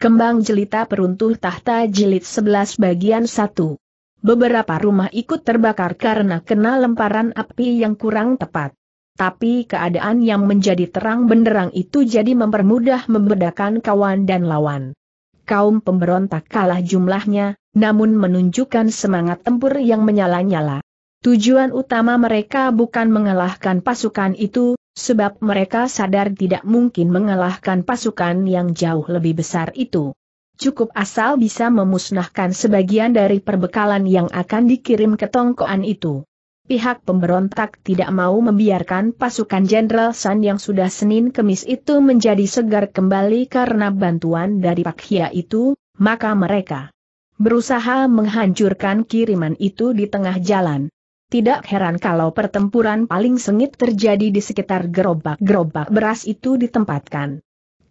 Kembang Jelita Peruntuh Tahta Jilid 11 Bagian 1 Beberapa rumah ikut terbakar karena kena lemparan api yang kurang tepat. Tapi keadaan yang menjadi terang benderang itu jadi mempermudah membedakan kawan dan lawan. Kaum pemberontak kalah jumlahnya, namun menunjukkan semangat tempur yang menyala-nyala. Tujuan utama mereka bukan mengalahkan pasukan itu, sebab mereka sadar tidak mungkin mengalahkan pasukan yang jauh lebih besar itu. Cukup asal bisa memusnahkan sebagian dari perbekalan yang akan dikirim ke tongkoan itu. Pihak pemberontak tidak mau membiarkan pasukan Jenderal San yang sudah Senin Kemis itu menjadi segar kembali karena bantuan dari Pak Hia itu, maka mereka berusaha menghancurkan kiriman itu di tengah jalan. Tidak heran kalau pertempuran paling sengit terjadi di sekitar gerobak-gerobak beras itu ditempatkan.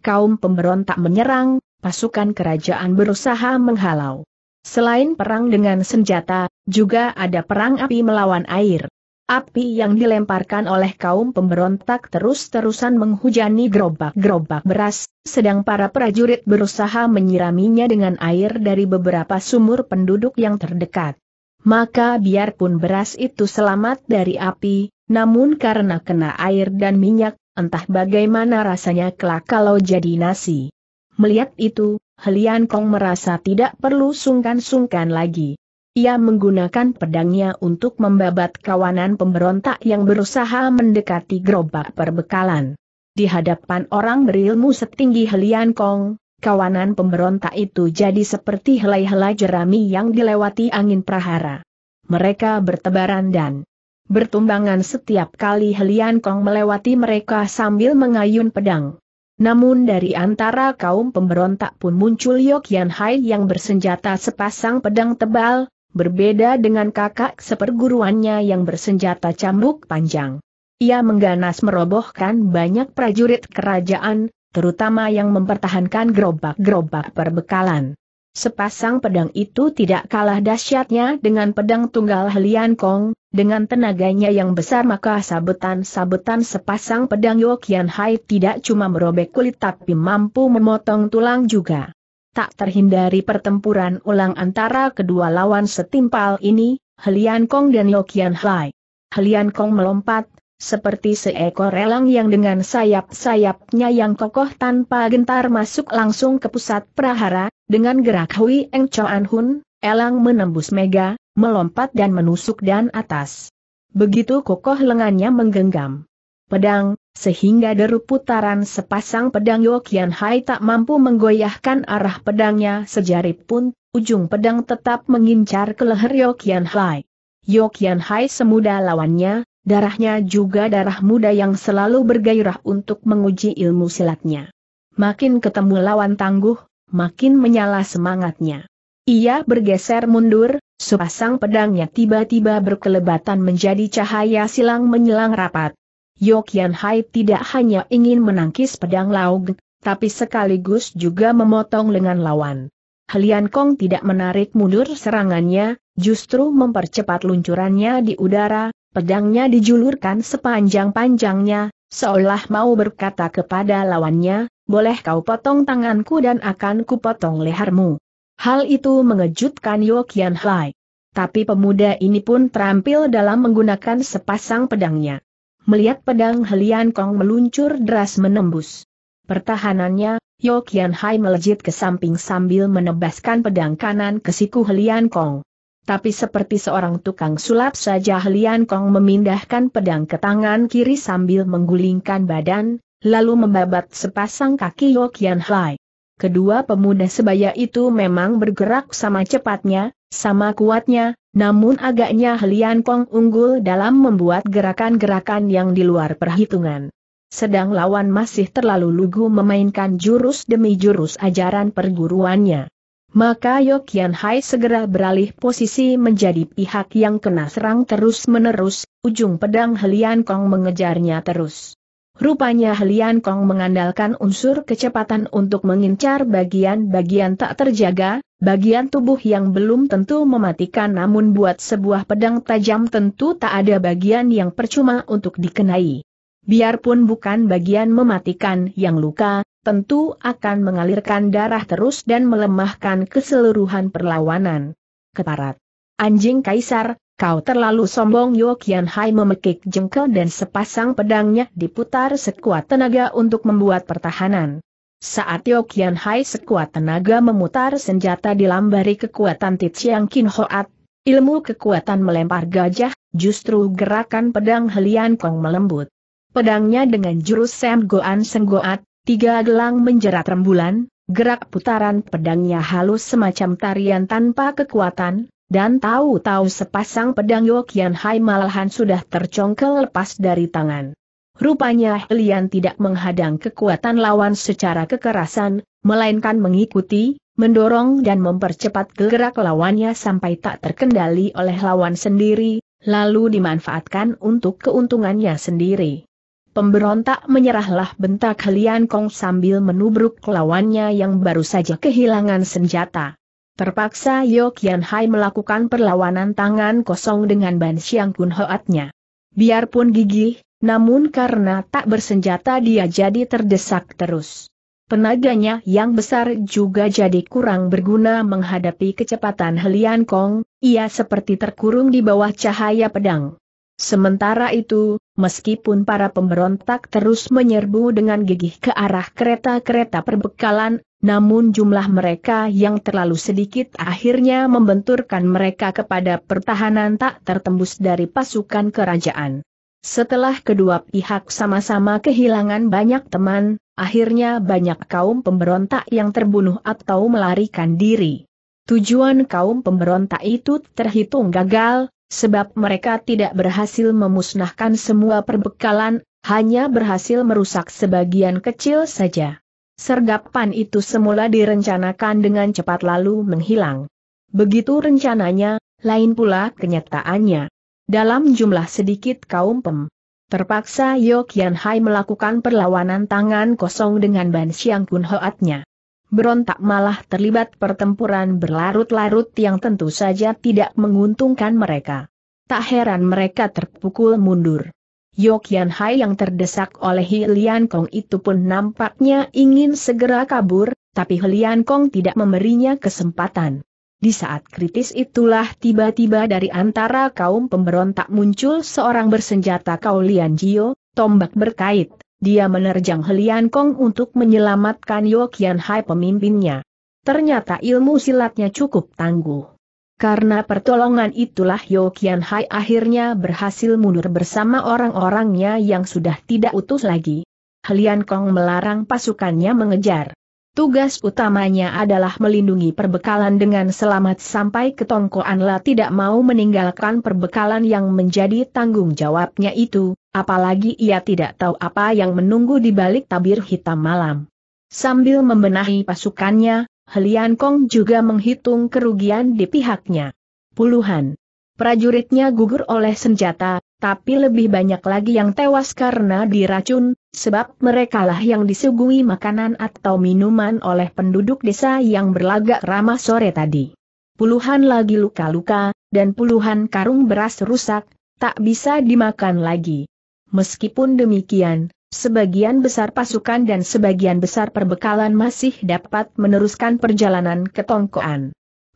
Kaum pemberontak menyerang, pasukan kerajaan berusaha menghalau. Selain perang dengan senjata, juga ada perang api melawan air. Api yang dilemparkan oleh kaum pemberontak terus-terusan menghujani gerobak-gerobak beras, sedang para prajurit berusaha menyiraminya dengan air dari beberapa sumur penduduk yang terdekat maka biarpun beras itu selamat dari api, namun karena kena air dan minyak, entah bagaimana rasanya kelak kalau jadi nasi. Melihat itu, Helian Kong merasa tidak perlu sungkan-sungkan lagi. Ia menggunakan pedangnya untuk membabat kawanan pemberontak yang berusaha mendekati gerobak perbekalan. Di hadapan orang berilmu setinggi Helian Kong, kawanan pemberontak itu jadi seperti helai-helai jerami yang dilewati angin prahara. Mereka bertebaran dan bertumbangan setiap kali Helian Kong melewati mereka sambil mengayun pedang. Namun dari antara kaum pemberontak pun muncul Yokian Hai yang bersenjata sepasang pedang tebal, berbeda dengan kakak seperguruannya yang bersenjata cambuk panjang. Ia mengganas merobohkan banyak prajurit kerajaan, terutama yang mempertahankan gerobak-gerobak perbekalan. Sepasang pedang itu tidak kalah dahsyatnya dengan pedang tunggal Helian Kong, dengan tenaganya yang besar maka sabetan-sabetan sepasang pedang Yokian Hai tidak cuma merobek kulit tapi mampu memotong tulang juga. Tak terhindari pertempuran ulang antara kedua lawan setimpal ini, Helian Kong dan Yokian Hai. Helian Kong melompat, seperti seekor elang yang dengan sayap-sayapnya yang kokoh tanpa gentar masuk langsung ke pusat prahara, dengan gerak Hui Eng Choan Hun, elang menembus mega, melompat dan menusuk dan atas. Begitu kokoh lengannya menggenggam pedang, sehingga deru putaran sepasang pedang Yokian Hai tak mampu menggoyahkan arah pedangnya sejari pun, ujung pedang tetap mengincar ke leher Yokian Hai. Yokian Hai semudah lawannya, darahnya juga darah muda yang selalu bergairah untuk menguji ilmu silatnya. Makin ketemu lawan tangguh, makin menyala semangatnya. Ia bergeser mundur, sepasang pedangnya tiba-tiba berkelebatan menjadi cahaya silang menyelang rapat. Yokian Hai tidak hanya ingin menangkis pedang Laug, tapi sekaligus juga memotong lengan lawan. Helian Kong tidak menarik mundur serangannya, justru mempercepat luncurannya di udara, Pedangnya dijulurkan sepanjang-panjangnya, seolah mau berkata kepada lawannya, boleh kau potong tanganku dan akan kupotong lehermu. Hal itu mengejutkan Yokian Hai. Tapi pemuda ini pun terampil dalam menggunakan sepasang pedangnya. Melihat pedang Helian Kong meluncur deras menembus. Pertahanannya, Yokian Hai melejit ke samping sambil menebaskan pedang kanan ke siku Helian Kong. Tapi seperti seorang tukang sulap saja Lian Kong memindahkan pedang ke tangan kiri sambil menggulingkan badan, lalu membabat sepasang kaki Yokian Hai. Kedua pemuda sebaya itu memang bergerak sama cepatnya, sama kuatnya, namun agaknya Lian Kong unggul dalam membuat gerakan-gerakan yang di luar perhitungan. Sedang lawan masih terlalu lugu memainkan jurus demi jurus ajaran perguruannya. Maka Yokian Hai segera beralih posisi menjadi pihak yang kena serang terus-menerus, ujung pedang Helian Kong mengejarnya terus. Rupanya Helian Kong mengandalkan unsur kecepatan untuk mengincar bagian-bagian tak terjaga, bagian tubuh yang belum tentu mematikan namun buat sebuah pedang tajam tentu tak ada bagian yang percuma untuk dikenai. Biarpun bukan bagian mematikan yang luka, tentu akan mengalirkan darah terus dan melemahkan keseluruhan perlawanan. Keparat. Anjing kaisar, kau terlalu sombong Yeo Kian Hai memekik jengkel dan sepasang pedangnya diputar sekuat tenaga untuk membuat pertahanan. Saat Yeo Kian Hai sekuat tenaga memutar senjata dilambari kekuatan Titsiang Qin Hoat, ilmu kekuatan melempar gajah, justru gerakan pedang Helian Kong melembut. Pedangnya dengan jurus Sam Goan Senggoat, Tiga gelang menjerat rembulan, gerak putaran pedangnya halus semacam tarian tanpa kekuatan, dan tahu-tahu sepasang pedang Yokian Hai malahan sudah tercongkel lepas dari tangan. Rupanya Helian tidak menghadang kekuatan lawan secara kekerasan, melainkan mengikuti, mendorong dan mempercepat gerak lawannya sampai tak terkendali oleh lawan sendiri, lalu dimanfaatkan untuk keuntungannya sendiri. Pemberontak menyerahlah bentak Helian Kong sambil menubruk lawannya yang baru saja kehilangan senjata. Terpaksa Yok Kian Hai melakukan perlawanan tangan kosong dengan Ban Xiang Kun Hoatnya. Biarpun gigih, namun karena tak bersenjata dia jadi terdesak terus. Tenaganya yang besar juga jadi kurang berguna menghadapi kecepatan Helian Kong, ia seperti terkurung di bawah cahaya pedang. Sementara itu, meskipun para pemberontak terus menyerbu dengan gigih ke arah kereta-kereta perbekalan, namun jumlah mereka yang terlalu sedikit akhirnya membenturkan mereka kepada pertahanan tak tertembus dari pasukan kerajaan. Setelah kedua pihak sama-sama kehilangan banyak teman, akhirnya banyak kaum pemberontak yang terbunuh atau melarikan diri. Tujuan kaum pemberontak itu terhitung gagal, sebab mereka tidak berhasil memusnahkan semua perbekalan, hanya berhasil merusak sebagian kecil saja. Sergapan itu semula direncanakan dengan cepat lalu menghilang. Begitu rencananya, lain pula kenyataannya. Dalam jumlah sedikit kaum pem. Terpaksa Yoke Hai melakukan perlawanan tangan kosong dengan Ban Xiang Kun Hoatnya berontak malah terlibat pertempuran berlarut-larut yang tentu saja tidak menguntungkan mereka. Tak heran mereka terpukul mundur. Yokian Hai yang terdesak oleh Hilian Kong itu pun nampaknya ingin segera kabur, tapi Hilian Kong tidak memberinya kesempatan. Di saat kritis itulah tiba-tiba dari antara kaum pemberontak muncul seorang bersenjata Kaulian Jio, tombak berkait dia menerjang Helian Kong untuk menyelamatkan Yokian Hai pemimpinnya. Ternyata ilmu silatnya cukup tangguh. Karena pertolongan itulah Yokian Hai akhirnya berhasil mundur bersama orang-orangnya yang sudah tidak utuh lagi. Helian Kong melarang pasukannya mengejar. Tugas utamanya adalah melindungi perbekalan dengan selamat sampai ke Tongkoan. La tidak mau meninggalkan perbekalan yang menjadi tanggung jawabnya itu, Apalagi ia tidak tahu apa yang menunggu di balik tabir hitam malam. Sambil membenahi pasukannya, Helian Kong juga menghitung kerugian di pihaknya. Puluhan prajuritnya gugur oleh senjata, tapi lebih banyak lagi yang tewas karena diracun, sebab merekalah yang disuguhi makanan atau minuman oleh penduduk desa yang berlagak ramah sore tadi. Puluhan lagi luka-luka, dan puluhan karung beras rusak, tak bisa dimakan lagi. Meskipun demikian, sebagian besar pasukan dan sebagian besar perbekalan masih dapat meneruskan perjalanan ke Tongkoan.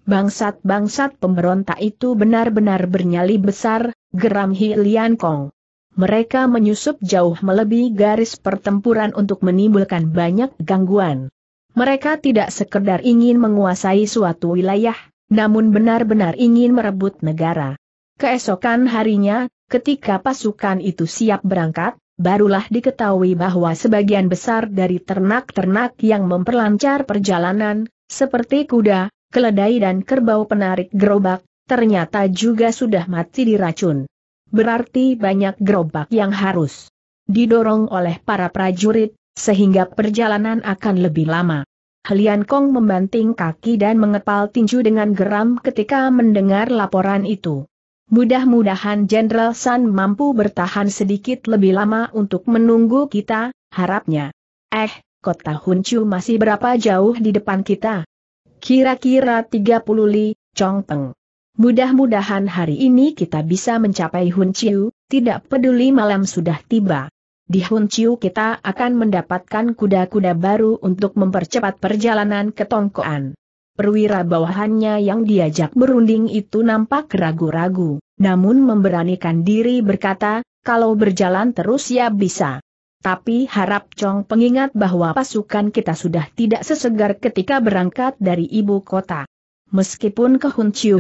Bangsat-bangsat pemberontak itu benar-benar bernyali besar, geram Hi Lian Kong. Mereka menyusup jauh melebihi garis pertempuran untuk menimbulkan banyak gangguan. Mereka tidak sekedar ingin menguasai suatu wilayah, namun benar-benar ingin merebut negara. Keesokan harinya, Ketika pasukan itu siap berangkat, barulah diketahui bahwa sebagian besar dari ternak-ternak yang memperlancar perjalanan, seperti kuda, keledai dan kerbau penarik gerobak, ternyata juga sudah mati diracun. Berarti banyak gerobak yang harus didorong oleh para prajurit, sehingga perjalanan akan lebih lama. Helian Kong membanting kaki dan mengepal tinju dengan geram ketika mendengar laporan itu. Mudah-mudahan Jenderal San mampu bertahan sedikit lebih lama untuk menunggu kita, harapnya. Eh, kota Huncu masih berapa jauh di depan kita? Kira-kira 30 li, Chongpeng. Mudah-mudahan hari ini kita bisa mencapai hunciu tidak peduli malam sudah tiba. Di hunciu kita akan mendapatkan kuda-kuda baru untuk mempercepat perjalanan ke Tongkoan. Perwira bawahannya yang diajak berunding itu nampak ragu-ragu namun memberanikan diri berkata, kalau berjalan terus ya bisa. Tapi harap Chong pengingat bahwa pasukan kita sudah tidak sesegar ketika berangkat dari ibu kota. Meskipun ke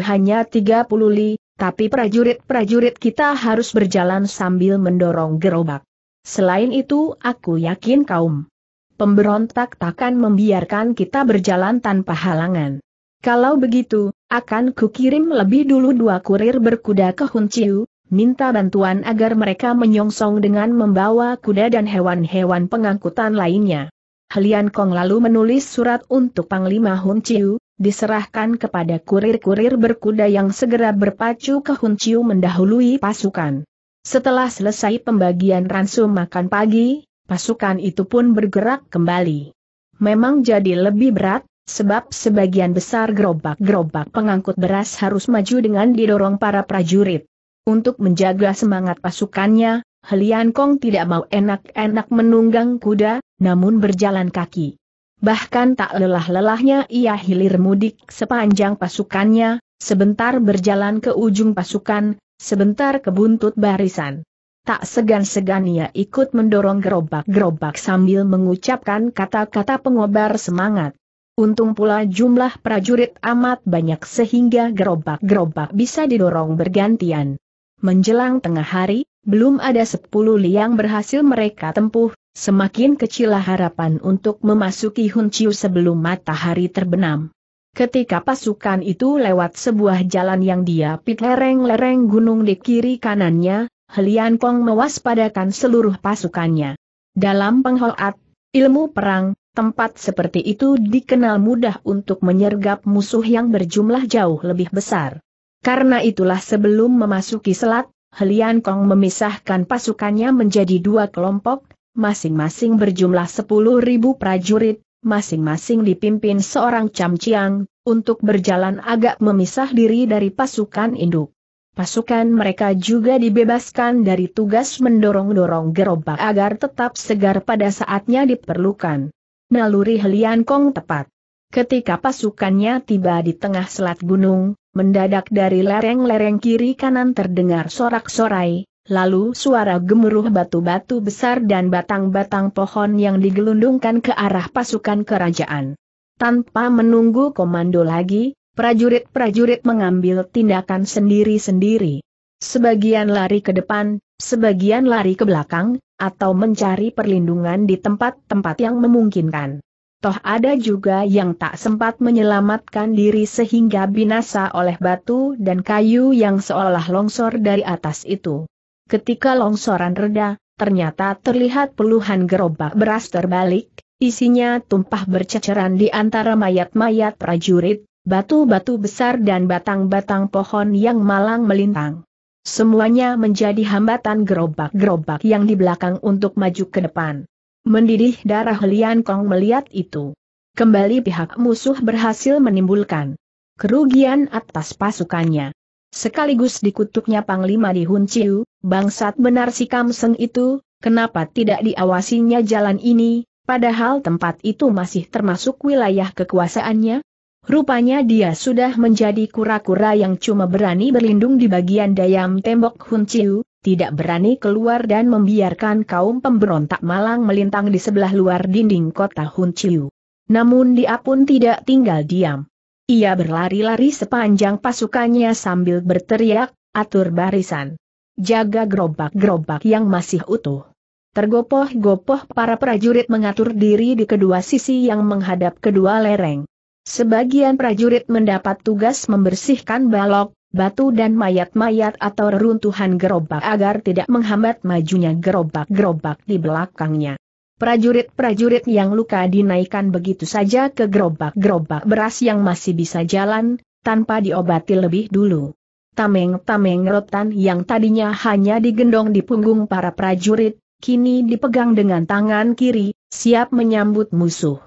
hanya 30 li, tapi prajurit-prajurit kita harus berjalan sambil mendorong gerobak. Selain itu aku yakin kaum pemberontak takkan membiarkan kita berjalan tanpa halangan. Kalau begitu, akan kukirim lebih dulu dua kurir berkuda ke Hun Chiu, minta bantuan agar mereka menyongsong dengan membawa kuda dan hewan-hewan pengangkutan lainnya. Helian Kong lalu menulis surat untuk Panglima Hun Chiu, diserahkan kepada kurir-kurir berkuda yang segera berpacu ke Hun Chiu mendahului pasukan. Setelah selesai pembagian ransum makan pagi, pasukan itu pun bergerak kembali. Memang jadi lebih berat, Sebab sebagian besar gerobak-gerobak pengangkut beras harus maju dengan didorong para prajurit. Untuk menjaga semangat pasukannya, Helian Kong tidak mau enak-enak menunggang kuda, namun berjalan kaki. Bahkan tak lelah-lelahnya ia hilir mudik sepanjang pasukannya, sebentar berjalan ke ujung pasukan, sebentar ke buntut barisan. Tak segan-segan ia ikut mendorong gerobak-gerobak sambil mengucapkan kata-kata pengobar semangat. Untung pula jumlah prajurit amat banyak sehingga gerobak-gerobak bisa didorong bergantian. Menjelang tengah hari, belum ada sepuluh liang berhasil mereka tempuh, semakin kecil harapan untuk memasuki Hunciu sebelum matahari terbenam. Ketika pasukan itu lewat sebuah jalan yang diapit lereng-lereng gunung di kiri kanannya, Helian Kong mewaspadakan seluruh pasukannya. Dalam penghoat, ilmu perang, tempat seperti itu dikenal mudah untuk menyergap musuh yang berjumlah jauh lebih besar. Karena itulah sebelum memasuki selat, Helian Kong memisahkan pasukannya menjadi dua kelompok, masing-masing berjumlah 10.000 prajurit, masing-masing dipimpin seorang camciang, untuk berjalan agak memisah diri dari pasukan induk. Pasukan mereka juga dibebaskan dari tugas mendorong-dorong gerobak agar tetap segar pada saatnya diperlukan naluri Helian Kong tepat. Ketika pasukannya tiba di tengah selat gunung, mendadak dari lereng-lereng kiri kanan terdengar sorak-sorai, lalu suara gemuruh batu-batu besar dan batang-batang pohon yang digelundungkan ke arah pasukan kerajaan. Tanpa menunggu komando lagi, prajurit-prajurit mengambil tindakan sendiri-sendiri. Sebagian lari ke depan, Sebagian lari ke belakang, atau mencari perlindungan di tempat-tempat yang memungkinkan. Toh ada juga yang tak sempat menyelamatkan diri sehingga binasa oleh batu dan kayu yang seolah longsor dari atas itu. Ketika longsoran reda, ternyata terlihat puluhan gerobak beras terbalik, isinya tumpah berceceran di antara mayat-mayat prajurit, batu-batu besar dan batang-batang pohon yang malang melintang. Semuanya menjadi hambatan gerobak-gerobak yang di belakang untuk maju ke depan. Mendidih darah Lian Kong melihat itu. Kembali pihak musuh berhasil menimbulkan kerugian atas pasukannya. Sekaligus dikutuknya Panglima di Hun Chiu, bangsat benar si Kam Seng itu, kenapa tidak diawasinya jalan ini, padahal tempat itu masih termasuk wilayah kekuasaannya? Rupanya dia sudah menjadi kura-kura yang cuma berani berlindung di bagian dayam tembok Hun Chiu, tidak berani keluar dan membiarkan kaum pemberontak malang melintang di sebelah luar dinding kota Hun Chiu. Namun dia pun tidak tinggal diam. Ia berlari-lari sepanjang pasukannya sambil berteriak, atur barisan. Jaga gerobak-gerobak yang masih utuh. Tergopoh-gopoh para prajurit mengatur diri di kedua sisi yang menghadap kedua lereng. Sebagian prajurit mendapat tugas membersihkan balok, batu dan mayat-mayat atau reruntuhan gerobak agar tidak menghambat majunya gerobak-gerobak di belakangnya. Prajurit-prajurit yang luka dinaikkan begitu saja ke gerobak-gerobak beras yang masih bisa jalan, tanpa diobati lebih dulu. Tameng-tameng rotan yang tadinya hanya digendong di punggung para prajurit, kini dipegang dengan tangan kiri, siap menyambut musuh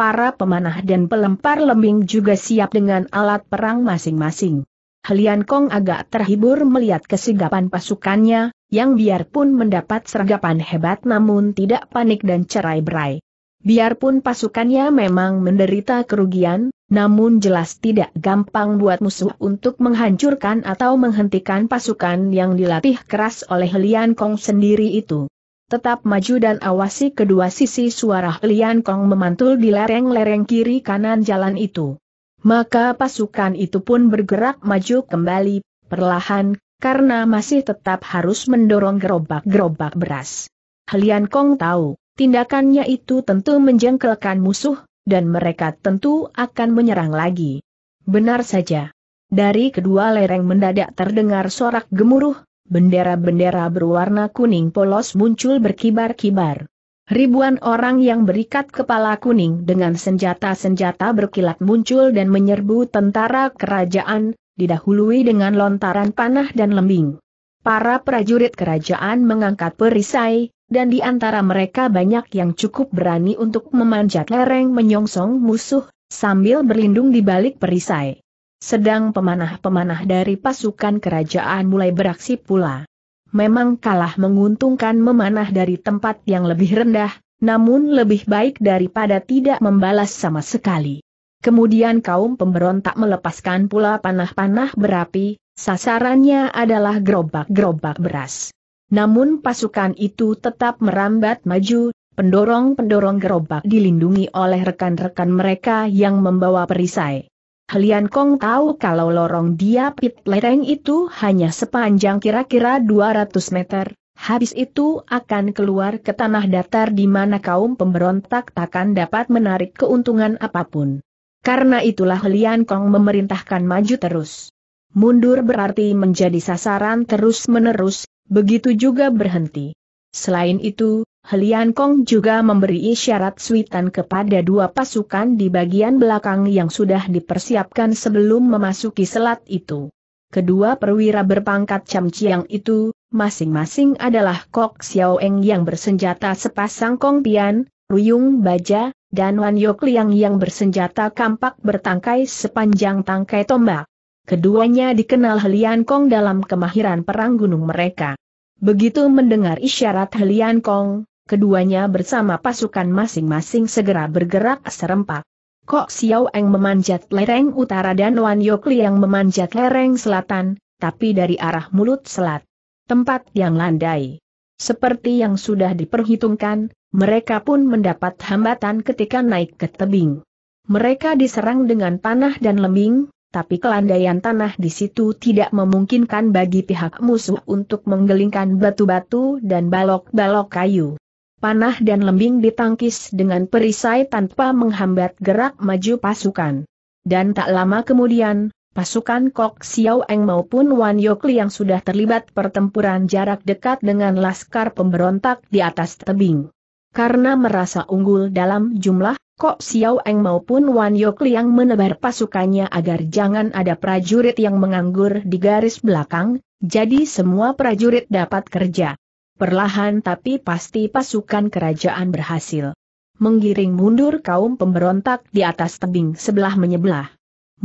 para pemanah dan pelempar lembing juga siap dengan alat perang masing-masing. Helian Kong agak terhibur melihat kesigapan pasukannya, yang biarpun mendapat sergapan hebat namun tidak panik dan cerai berai. Biarpun pasukannya memang menderita kerugian, namun jelas tidak gampang buat musuh untuk menghancurkan atau menghentikan pasukan yang dilatih keras oleh Helian Kong sendiri itu tetap maju dan awasi kedua sisi suara Lian Kong memantul di lereng-lereng kiri kanan jalan itu. Maka pasukan itu pun bergerak maju kembali, perlahan, karena masih tetap harus mendorong gerobak-gerobak beras. Lian Kong tahu, tindakannya itu tentu menjengkelkan musuh, dan mereka tentu akan menyerang lagi. Benar saja. Dari kedua lereng mendadak terdengar sorak gemuruh, bendera-bendera berwarna kuning polos muncul berkibar-kibar. Ribuan orang yang berikat kepala kuning dengan senjata-senjata berkilat muncul dan menyerbu tentara kerajaan, didahului dengan lontaran panah dan lembing. Para prajurit kerajaan mengangkat perisai, dan di antara mereka banyak yang cukup berani untuk memanjat lereng menyongsong musuh, sambil berlindung di balik perisai. Sedang pemanah-pemanah dari pasukan kerajaan mulai beraksi pula. Memang kalah menguntungkan memanah dari tempat yang lebih rendah, namun lebih baik daripada tidak membalas sama sekali. Kemudian kaum pemberontak melepaskan pula panah-panah berapi, sasarannya adalah gerobak-gerobak beras. Namun pasukan itu tetap merambat maju, pendorong-pendorong gerobak dilindungi oleh rekan-rekan mereka yang membawa perisai. Halian Kong tahu kalau lorong dia pit lereng itu hanya sepanjang kira-kira 200 meter, habis itu akan keluar ke tanah datar di mana kaum pemberontak takkan dapat menarik keuntungan apapun. Karena itulah Lian Kong memerintahkan maju terus. Mundur berarti menjadi sasaran terus-menerus, begitu juga berhenti. Selain itu, Helian Kong juga memberi isyarat suitan kepada dua pasukan di bagian belakang yang sudah dipersiapkan sebelum memasuki selat itu. Kedua perwira berpangkat Cham itu, masing-masing adalah Kok Xiao Eng yang bersenjata sepasang Kong Pian, Ruyung Baja, dan Wan Yok Liang yang bersenjata kampak bertangkai sepanjang tangkai tombak. Keduanya dikenal Helian Kong dalam kemahiran perang gunung mereka. Begitu mendengar isyarat Helian Kong, keduanya bersama pasukan masing-masing segera bergerak serempak. Kok Xiao Eng memanjat lereng utara dan Wan Yokli yang memanjat lereng selatan, tapi dari arah mulut selat. Tempat yang landai. Seperti yang sudah diperhitungkan, mereka pun mendapat hambatan ketika naik ke tebing. Mereka diserang dengan panah dan lembing, tapi kelandaian tanah di situ tidak memungkinkan bagi pihak musuh untuk menggelingkan batu-batu dan balok-balok kayu panah dan lembing ditangkis dengan perisai tanpa menghambat gerak maju pasukan. Dan tak lama kemudian, pasukan Kok Xiao Eng maupun Wan Yokli yang sudah terlibat pertempuran jarak dekat dengan laskar pemberontak di atas tebing. Karena merasa unggul dalam jumlah, Kok Xiao Eng maupun Wan Yokli yang menebar pasukannya agar jangan ada prajurit yang menganggur di garis belakang, jadi semua prajurit dapat kerja. Perlahan tapi pasti pasukan kerajaan berhasil menggiring mundur kaum pemberontak di atas tebing sebelah menyebelah.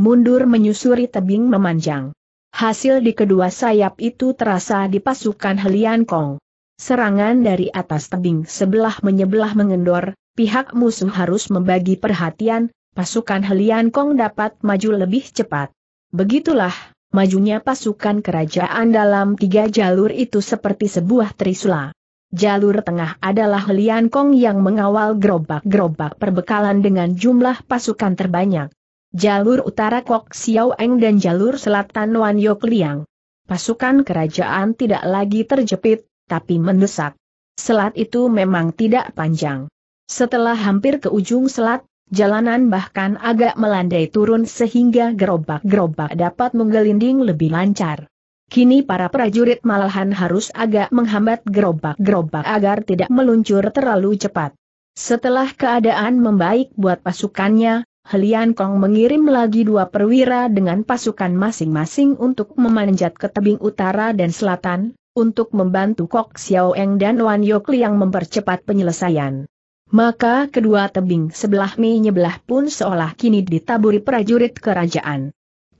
Mundur menyusuri tebing memanjang. Hasil di kedua sayap itu terasa di pasukan Helian Kong. Serangan dari atas tebing sebelah menyebelah mengendor, pihak musuh harus membagi perhatian, pasukan Helian Kong dapat maju lebih cepat. Begitulah, majunya pasukan kerajaan dalam tiga jalur itu seperti sebuah trisula. Jalur tengah adalah Lian Kong yang mengawal gerobak-gerobak perbekalan dengan jumlah pasukan terbanyak. Jalur utara Kok Xiao Eng dan jalur selatan Wan Yok Liang. Pasukan kerajaan tidak lagi terjepit, tapi mendesak. Selat itu memang tidak panjang. Setelah hampir ke ujung selat, Jalanan bahkan agak melandai turun sehingga gerobak-gerobak dapat menggelinding lebih lancar. Kini para prajurit malahan harus agak menghambat gerobak-gerobak agar tidak meluncur terlalu cepat. Setelah keadaan membaik buat pasukannya, Helian Kong mengirim lagi dua perwira dengan pasukan masing-masing untuk memanjat ke tebing utara dan selatan, untuk membantu Kok Xiao Eng dan Wan Yok Liang mempercepat penyelesaian. Maka kedua tebing sebelah mi nyebelah pun seolah kini ditaburi prajurit kerajaan.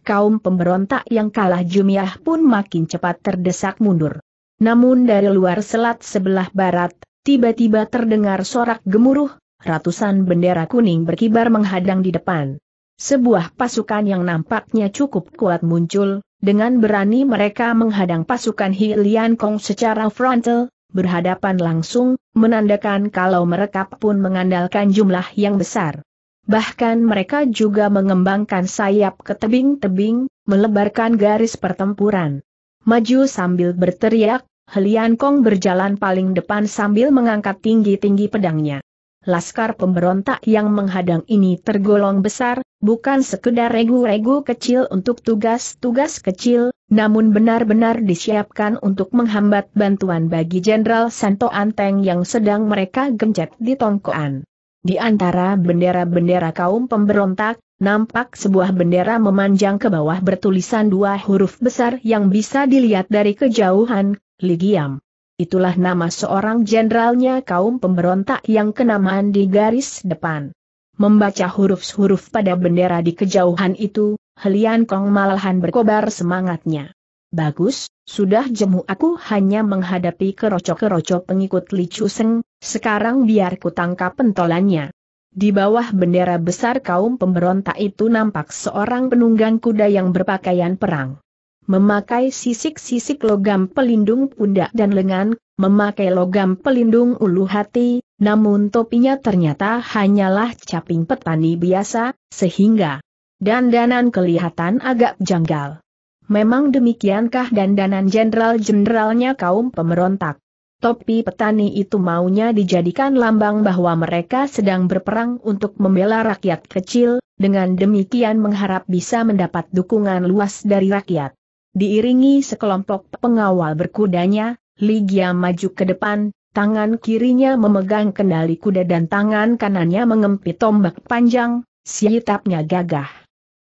Kaum pemberontak yang kalah jumiah pun makin cepat terdesak mundur. Namun dari luar selat sebelah barat, tiba-tiba terdengar sorak gemuruh, ratusan bendera kuning berkibar menghadang di depan. Sebuah pasukan yang nampaknya cukup kuat muncul, dengan berani mereka menghadang pasukan Hilian Kong secara frontal, berhadapan langsung, menandakan kalau mereka pun mengandalkan jumlah yang besar. Bahkan mereka juga mengembangkan sayap ke tebing-tebing, melebarkan garis pertempuran. Maju sambil berteriak, Helian Kong berjalan paling depan sambil mengangkat tinggi-tinggi pedangnya. Laskar pemberontak yang menghadang ini tergolong besar, bukan sekedar regu-regu kecil untuk tugas-tugas kecil, namun benar-benar disiapkan untuk menghambat bantuan bagi Jenderal Santo Anteng yang sedang mereka gencet di tongkoan. Di antara bendera-bendera kaum pemberontak, nampak sebuah bendera memanjang ke bawah bertulisan dua huruf besar yang bisa dilihat dari kejauhan, Ligiam. Itulah nama seorang jenderalnya kaum pemberontak yang kenamaan di garis depan. Membaca huruf-huruf pada bendera di kejauhan itu, Helian Kong malahan berkobar semangatnya. Bagus, sudah jemu aku hanya menghadapi kerocok-kerocok pengikut Li Chuseng, sekarang biar ku tangkap pentolannya. Di bawah bendera besar kaum pemberontak itu nampak seorang penunggang kuda yang berpakaian perang. Memakai sisik-sisik logam pelindung pundak dan lengan, memakai logam pelindung ulu hati, namun topinya ternyata hanyalah caping petani biasa, sehingga dandanan kelihatan agak janggal. Memang demikiankah dandanan jenderal-jenderalnya kaum pemberontak? Topi petani itu maunya dijadikan lambang bahwa mereka sedang berperang untuk membela rakyat kecil, dengan demikian mengharap bisa mendapat dukungan luas dari rakyat. Diiringi sekelompok pengawal berkudanya, Ligia maju ke depan, tangan kirinya memegang kendali kuda dan tangan kanannya mengempit tombak panjang, siitapnya gagah.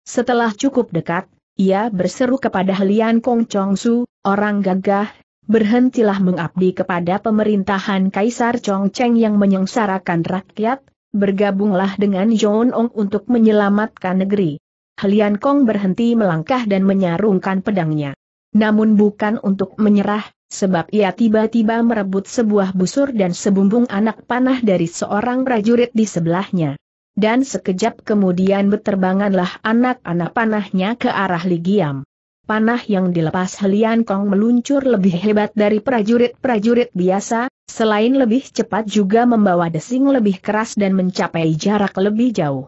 Setelah cukup dekat, ia berseru kepada Lian Kong Chong Su, orang gagah, berhentilah mengabdi kepada pemerintahan Kaisar Chong Cheng yang menyengsarakan rakyat, bergabunglah dengan Yon Ong untuk menyelamatkan negeri. Lian Kong berhenti melangkah dan menyarungkan pedangnya. Namun bukan untuk menyerah, sebab ia tiba-tiba merebut sebuah busur dan sebumbung anak panah dari seorang prajurit di sebelahnya. Dan sekejap kemudian beterbanganlah anak-anak panahnya ke arah Ligiam. Panah yang dilepas Helian Kong meluncur lebih hebat dari prajurit-prajurit biasa, selain lebih cepat juga membawa desing lebih keras dan mencapai jarak lebih jauh.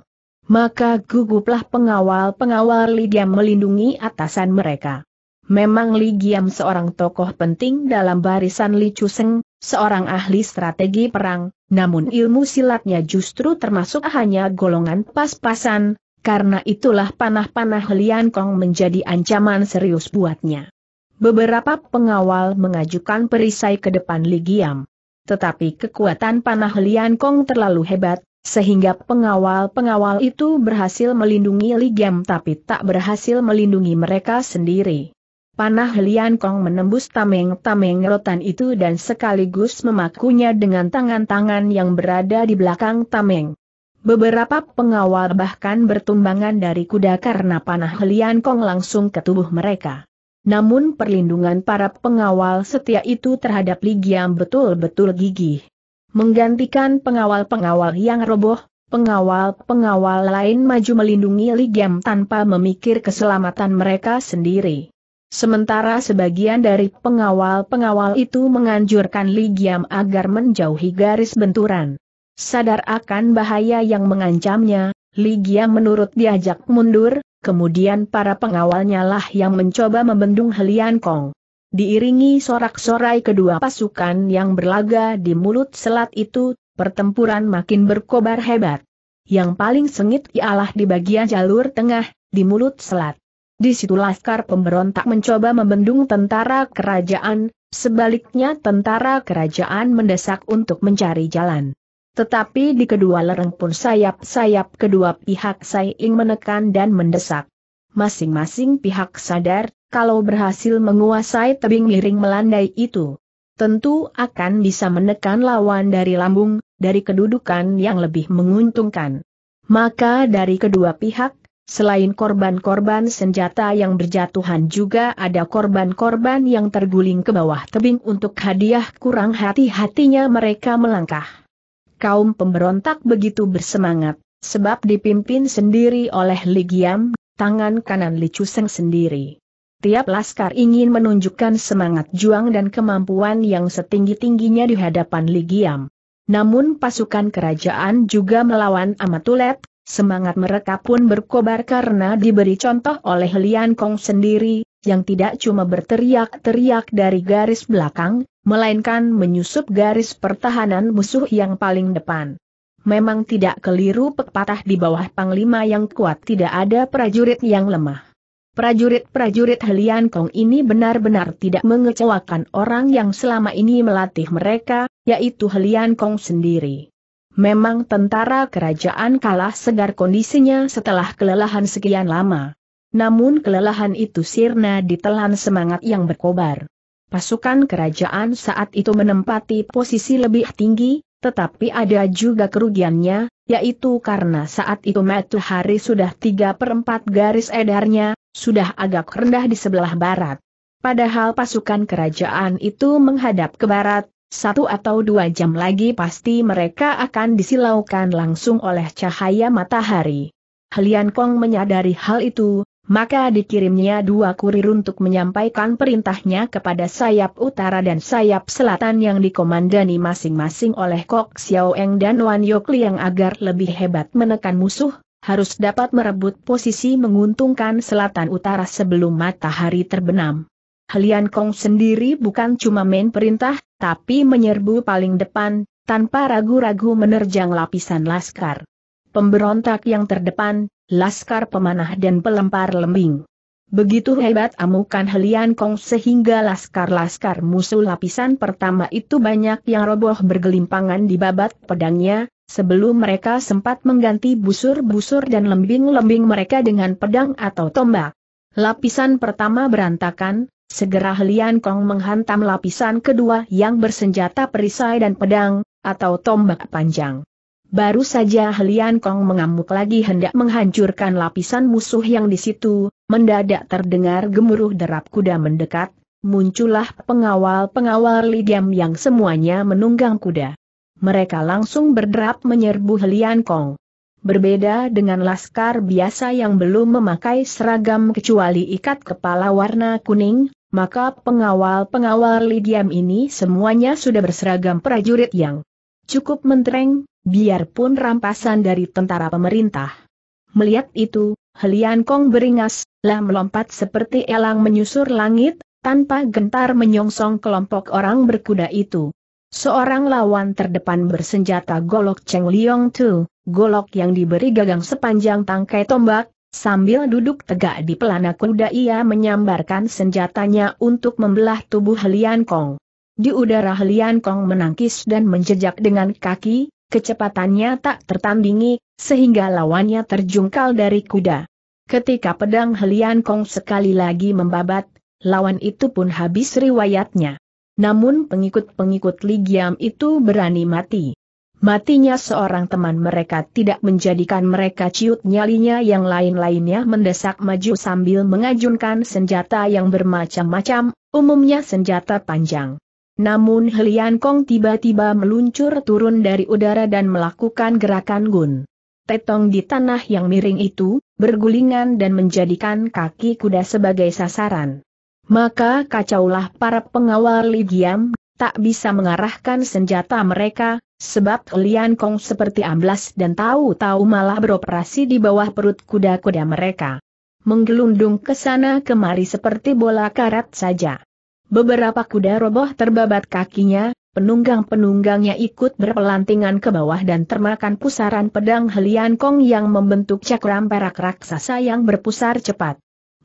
Maka guguplah pengawal-pengawal Ligiam melindungi atasan mereka. Memang Li Giam seorang tokoh penting dalam barisan Li Chuseng, seorang ahli strategi perang, namun ilmu silatnya justru termasuk hanya golongan pas-pasan, karena itulah panah-panah Lian Kong menjadi ancaman serius buatnya. Beberapa pengawal mengajukan perisai ke depan Li Giam. Tetapi kekuatan panah Lian Kong terlalu hebat, sehingga pengawal-pengawal itu berhasil melindungi Li Giam tapi tak berhasil melindungi mereka sendiri. Panah Lian Kong menembus tameng-tameng rotan itu dan sekaligus memakunya dengan tangan-tangan yang berada di belakang tameng. Beberapa pengawal bahkan bertumbangan dari kuda karena panah Lian Kong langsung ke tubuh mereka. Namun perlindungan para pengawal setia itu terhadap Ligiam betul-betul gigih. Menggantikan pengawal-pengawal yang roboh, pengawal-pengawal lain maju melindungi Ligiam tanpa memikir keselamatan mereka sendiri. Sementara sebagian dari pengawal-pengawal itu menganjurkan Li Giam agar menjauhi garis benturan. Sadar akan bahaya yang mengancamnya, Li Giam menurut diajak mundur, kemudian para pengawalnya lah yang mencoba membendung Helian Kong. Diiringi sorak-sorai kedua pasukan yang berlaga di mulut selat itu, pertempuran makin berkobar hebat. Yang paling sengit ialah di bagian jalur tengah, di mulut selat. Di situ laskar pemberontak mencoba membendung tentara kerajaan, sebaliknya tentara kerajaan mendesak untuk mencari jalan. Tetapi di kedua lereng pun sayap-sayap kedua pihak saing menekan dan mendesak. Masing-masing pihak sadar, kalau berhasil menguasai tebing miring melandai itu, tentu akan bisa menekan lawan dari lambung, dari kedudukan yang lebih menguntungkan. Maka dari kedua pihak, Selain korban-korban senjata yang berjatuhan juga ada korban-korban yang terguling ke bawah tebing untuk hadiah kurang hati-hatinya mereka melangkah. Kaum pemberontak begitu bersemangat, sebab dipimpin sendiri oleh Ligiam, tangan kanan Li sendiri. Tiap laskar ingin menunjukkan semangat juang dan kemampuan yang setinggi-tingginya di hadapan Ligiam. Namun pasukan kerajaan juga melawan Amatulet, Semangat mereka pun berkobar karena diberi contoh oleh Lian Kong sendiri, yang tidak cuma berteriak-teriak dari garis belakang, melainkan menyusup garis pertahanan musuh yang paling depan. Memang tidak keliru pepatah di bawah panglima yang kuat tidak ada prajurit yang lemah. Prajurit-prajurit Helian Kong ini benar-benar tidak mengecewakan orang yang selama ini melatih mereka, yaitu Helian Kong sendiri. Memang tentara kerajaan kalah segar kondisinya setelah kelelahan sekian lama. Namun kelelahan itu sirna ditelan semangat yang berkobar. Pasukan kerajaan saat itu menempati posisi lebih tinggi, tetapi ada juga kerugiannya, yaitu karena saat itu matahari sudah tiga per 4 garis edarnya, sudah agak rendah di sebelah barat. Padahal pasukan kerajaan itu menghadap ke barat, satu atau dua jam lagi pasti mereka akan disilaukan langsung oleh cahaya matahari. Helian Kong menyadari hal itu, maka dikirimnya dua kurir untuk menyampaikan perintahnya kepada sayap utara dan sayap selatan yang dikomandani masing-masing oleh Kok Xiao Eng dan Wan Yok Liang agar lebih hebat menekan musuh, harus dapat merebut posisi menguntungkan selatan utara sebelum matahari terbenam. Helian Kong sendiri bukan cuma main perintah, tapi menyerbu paling depan, tanpa ragu-ragu menerjang lapisan laskar. Pemberontak yang terdepan, laskar pemanah dan pelempar lembing. Begitu hebat amukan Helian Kong sehingga laskar-laskar musuh lapisan pertama itu banyak yang roboh bergelimpangan di babat pedangnya, sebelum mereka sempat mengganti busur-busur dan lembing-lembing mereka dengan pedang atau tombak. Lapisan pertama berantakan, Segera Lian Kong menghantam lapisan kedua yang bersenjata perisai dan pedang, atau tombak panjang. Baru saja Lian Kong mengamuk lagi hendak menghancurkan lapisan musuh yang di situ, mendadak terdengar gemuruh derap kuda mendekat, muncullah pengawal-pengawal Lidiam yang semuanya menunggang kuda. Mereka langsung berderap menyerbu Lian Kong. Berbeda dengan laskar biasa yang belum memakai seragam kecuali ikat kepala warna kuning, maka pengawal-pengawal Lidiam ini semuanya sudah berseragam prajurit yang cukup mentereng, biarpun rampasan dari tentara pemerintah. Melihat itu, Helian Kong beringas, lah melompat seperti elang menyusur langit, tanpa gentar menyongsong kelompok orang berkuda itu. Seorang lawan terdepan bersenjata golok Cheng Liong Tu, golok yang diberi gagang sepanjang tangkai tombak, Sambil duduk tegak di pelana kuda ia menyambarkan senjatanya untuk membelah tubuh Helian Kong. Di udara Helian Kong menangkis dan menjejak dengan kaki, kecepatannya tak tertandingi, sehingga lawannya terjungkal dari kuda. Ketika pedang Helian Kong sekali lagi membabat, lawan itu pun habis riwayatnya. Namun pengikut-pengikut Ligiam itu berani mati. Matinya seorang teman mereka tidak menjadikan mereka ciut nyalinya yang lain-lainnya mendesak maju sambil mengajunkan senjata yang bermacam-macam, umumnya senjata panjang. Namun Helian Kong tiba-tiba meluncur turun dari udara dan melakukan gerakan gun. Tetong di tanah yang miring itu, bergulingan dan menjadikan kaki kuda sebagai sasaran. Maka kacaulah para pengawal diam tak bisa mengarahkan senjata mereka, sebab Lian Kong seperti amblas dan tahu-tahu malah beroperasi di bawah perut kuda-kuda mereka. Menggelundung ke sana kemari seperti bola karat saja. Beberapa kuda roboh terbabat kakinya, penunggang-penunggangnya ikut berpelantingan ke bawah dan termakan pusaran pedang Helian Kong yang membentuk cakram perak raksasa yang berpusar cepat.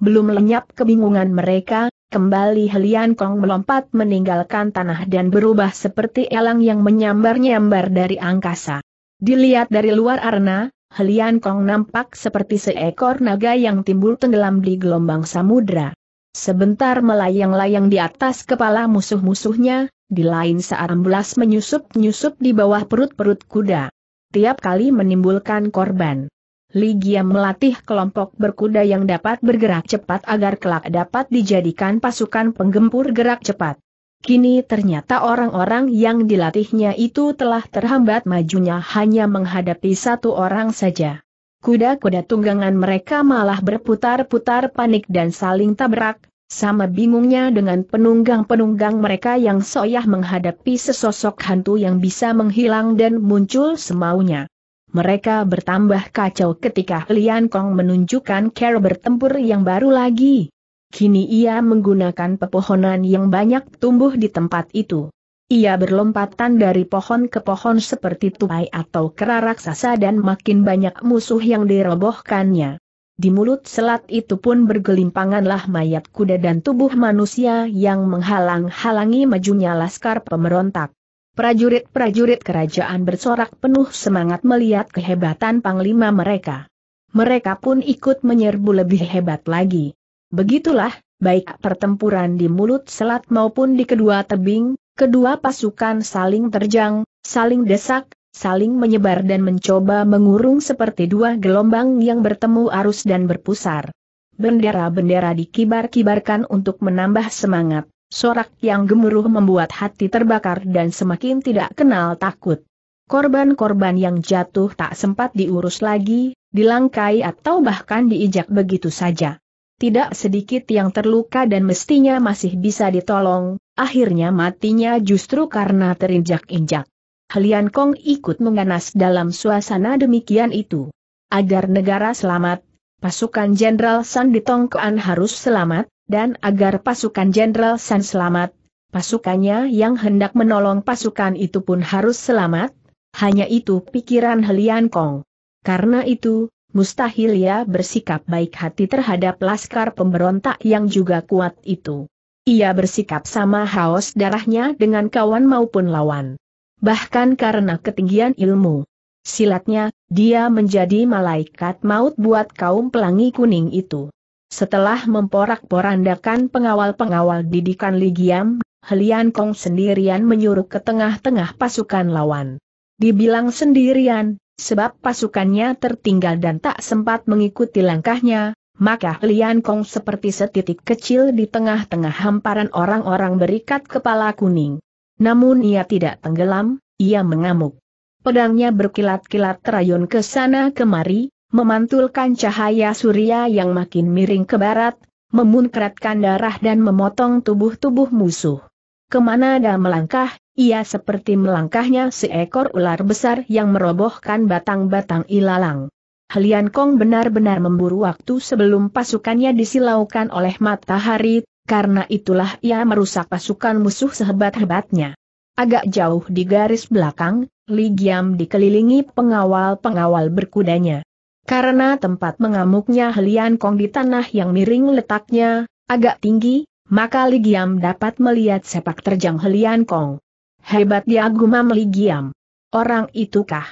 Belum lenyap kebingungan mereka, Kembali Helian Kong melompat meninggalkan tanah dan berubah seperti elang yang menyambar-nyambar dari angkasa. Dilihat dari luar arena, Helian Kong nampak seperti seekor naga yang timbul tenggelam di gelombang samudra. Sebentar melayang-layang di atas kepala musuh-musuhnya, di lain saat menyusup-nyusup di bawah perut-perut kuda. Tiap kali menimbulkan korban. Ligia melatih kelompok berkuda yang dapat bergerak cepat agar kelak dapat dijadikan pasukan penggempur gerak cepat. Kini ternyata orang-orang yang dilatihnya itu telah terhambat majunya hanya menghadapi satu orang saja. Kuda-kuda tunggangan mereka malah berputar-putar panik dan saling tabrak, sama bingungnya dengan penunggang-penunggang mereka yang soyah menghadapi sesosok hantu yang bisa menghilang dan muncul semaunya. Mereka bertambah kacau ketika Lian Kong menunjukkan cara bertempur yang baru lagi. Kini ia menggunakan pepohonan yang banyak tumbuh di tempat itu. Ia berlompatan dari pohon ke pohon seperti tupai atau kera raksasa dan makin banyak musuh yang dirobohkannya. Di mulut selat itu pun bergelimpanganlah mayat kuda dan tubuh manusia yang menghalang-halangi majunya laskar pemberontak. Prajurit-prajurit kerajaan bersorak penuh semangat melihat kehebatan panglima mereka. Mereka pun ikut menyerbu lebih hebat lagi. Begitulah, baik pertempuran di mulut selat maupun di kedua tebing, kedua pasukan saling terjang, saling desak, saling menyebar dan mencoba mengurung seperti dua gelombang yang bertemu arus dan berpusar. Bendera-bendera dikibar-kibarkan untuk menambah semangat. Sorak yang gemuruh membuat hati terbakar dan semakin tidak kenal takut. Korban-korban yang jatuh tak sempat diurus lagi, dilangkai atau bahkan diinjak begitu saja. Tidak sedikit yang terluka dan mestinya masih bisa ditolong, akhirnya matinya justru karena terinjak-injak. Helian Kong ikut mengganas dalam suasana demikian itu. Agar negara selamat, pasukan Jenderal San di harus selamat, dan agar pasukan Jenderal San selamat, pasukannya yang hendak menolong pasukan itu pun harus selamat, hanya itu pikiran Helian Kong. Karena itu, mustahil ia bersikap baik hati terhadap laskar pemberontak yang juga kuat itu. Ia bersikap sama haus darahnya dengan kawan maupun lawan. Bahkan karena ketinggian ilmu silatnya, dia menjadi malaikat maut buat kaum pelangi kuning itu. Setelah memporak-porandakan pengawal-pengawal didikan Ligiam, Helian Kong sendirian menyuruh ke tengah-tengah pasukan lawan. Dibilang sendirian, sebab pasukannya tertinggal dan tak sempat mengikuti langkahnya, maka Helian Kong seperti setitik kecil di tengah-tengah hamparan orang-orang berikat kepala kuning. Namun ia tidak tenggelam, ia mengamuk. Pedangnya berkilat-kilat terayun ke sana kemari, memantulkan cahaya surya yang makin miring ke barat, memunkratkan darah dan memotong tubuh-tubuh musuh. Kemana ada melangkah, ia seperti melangkahnya seekor ular besar yang merobohkan batang-batang ilalang. Helian Kong benar-benar memburu waktu sebelum pasukannya disilaukan oleh matahari, karena itulah ia merusak pasukan musuh sehebat-hebatnya. Agak jauh di garis belakang, Li Giam dikelilingi pengawal-pengawal berkudanya. Karena tempat mengamuknya Helian Kong di tanah yang miring letaknya, agak tinggi, maka Li Giam dapat melihat sepak terjang Helian Kong. Hebat dia gumam Ligiam. Orang itukah?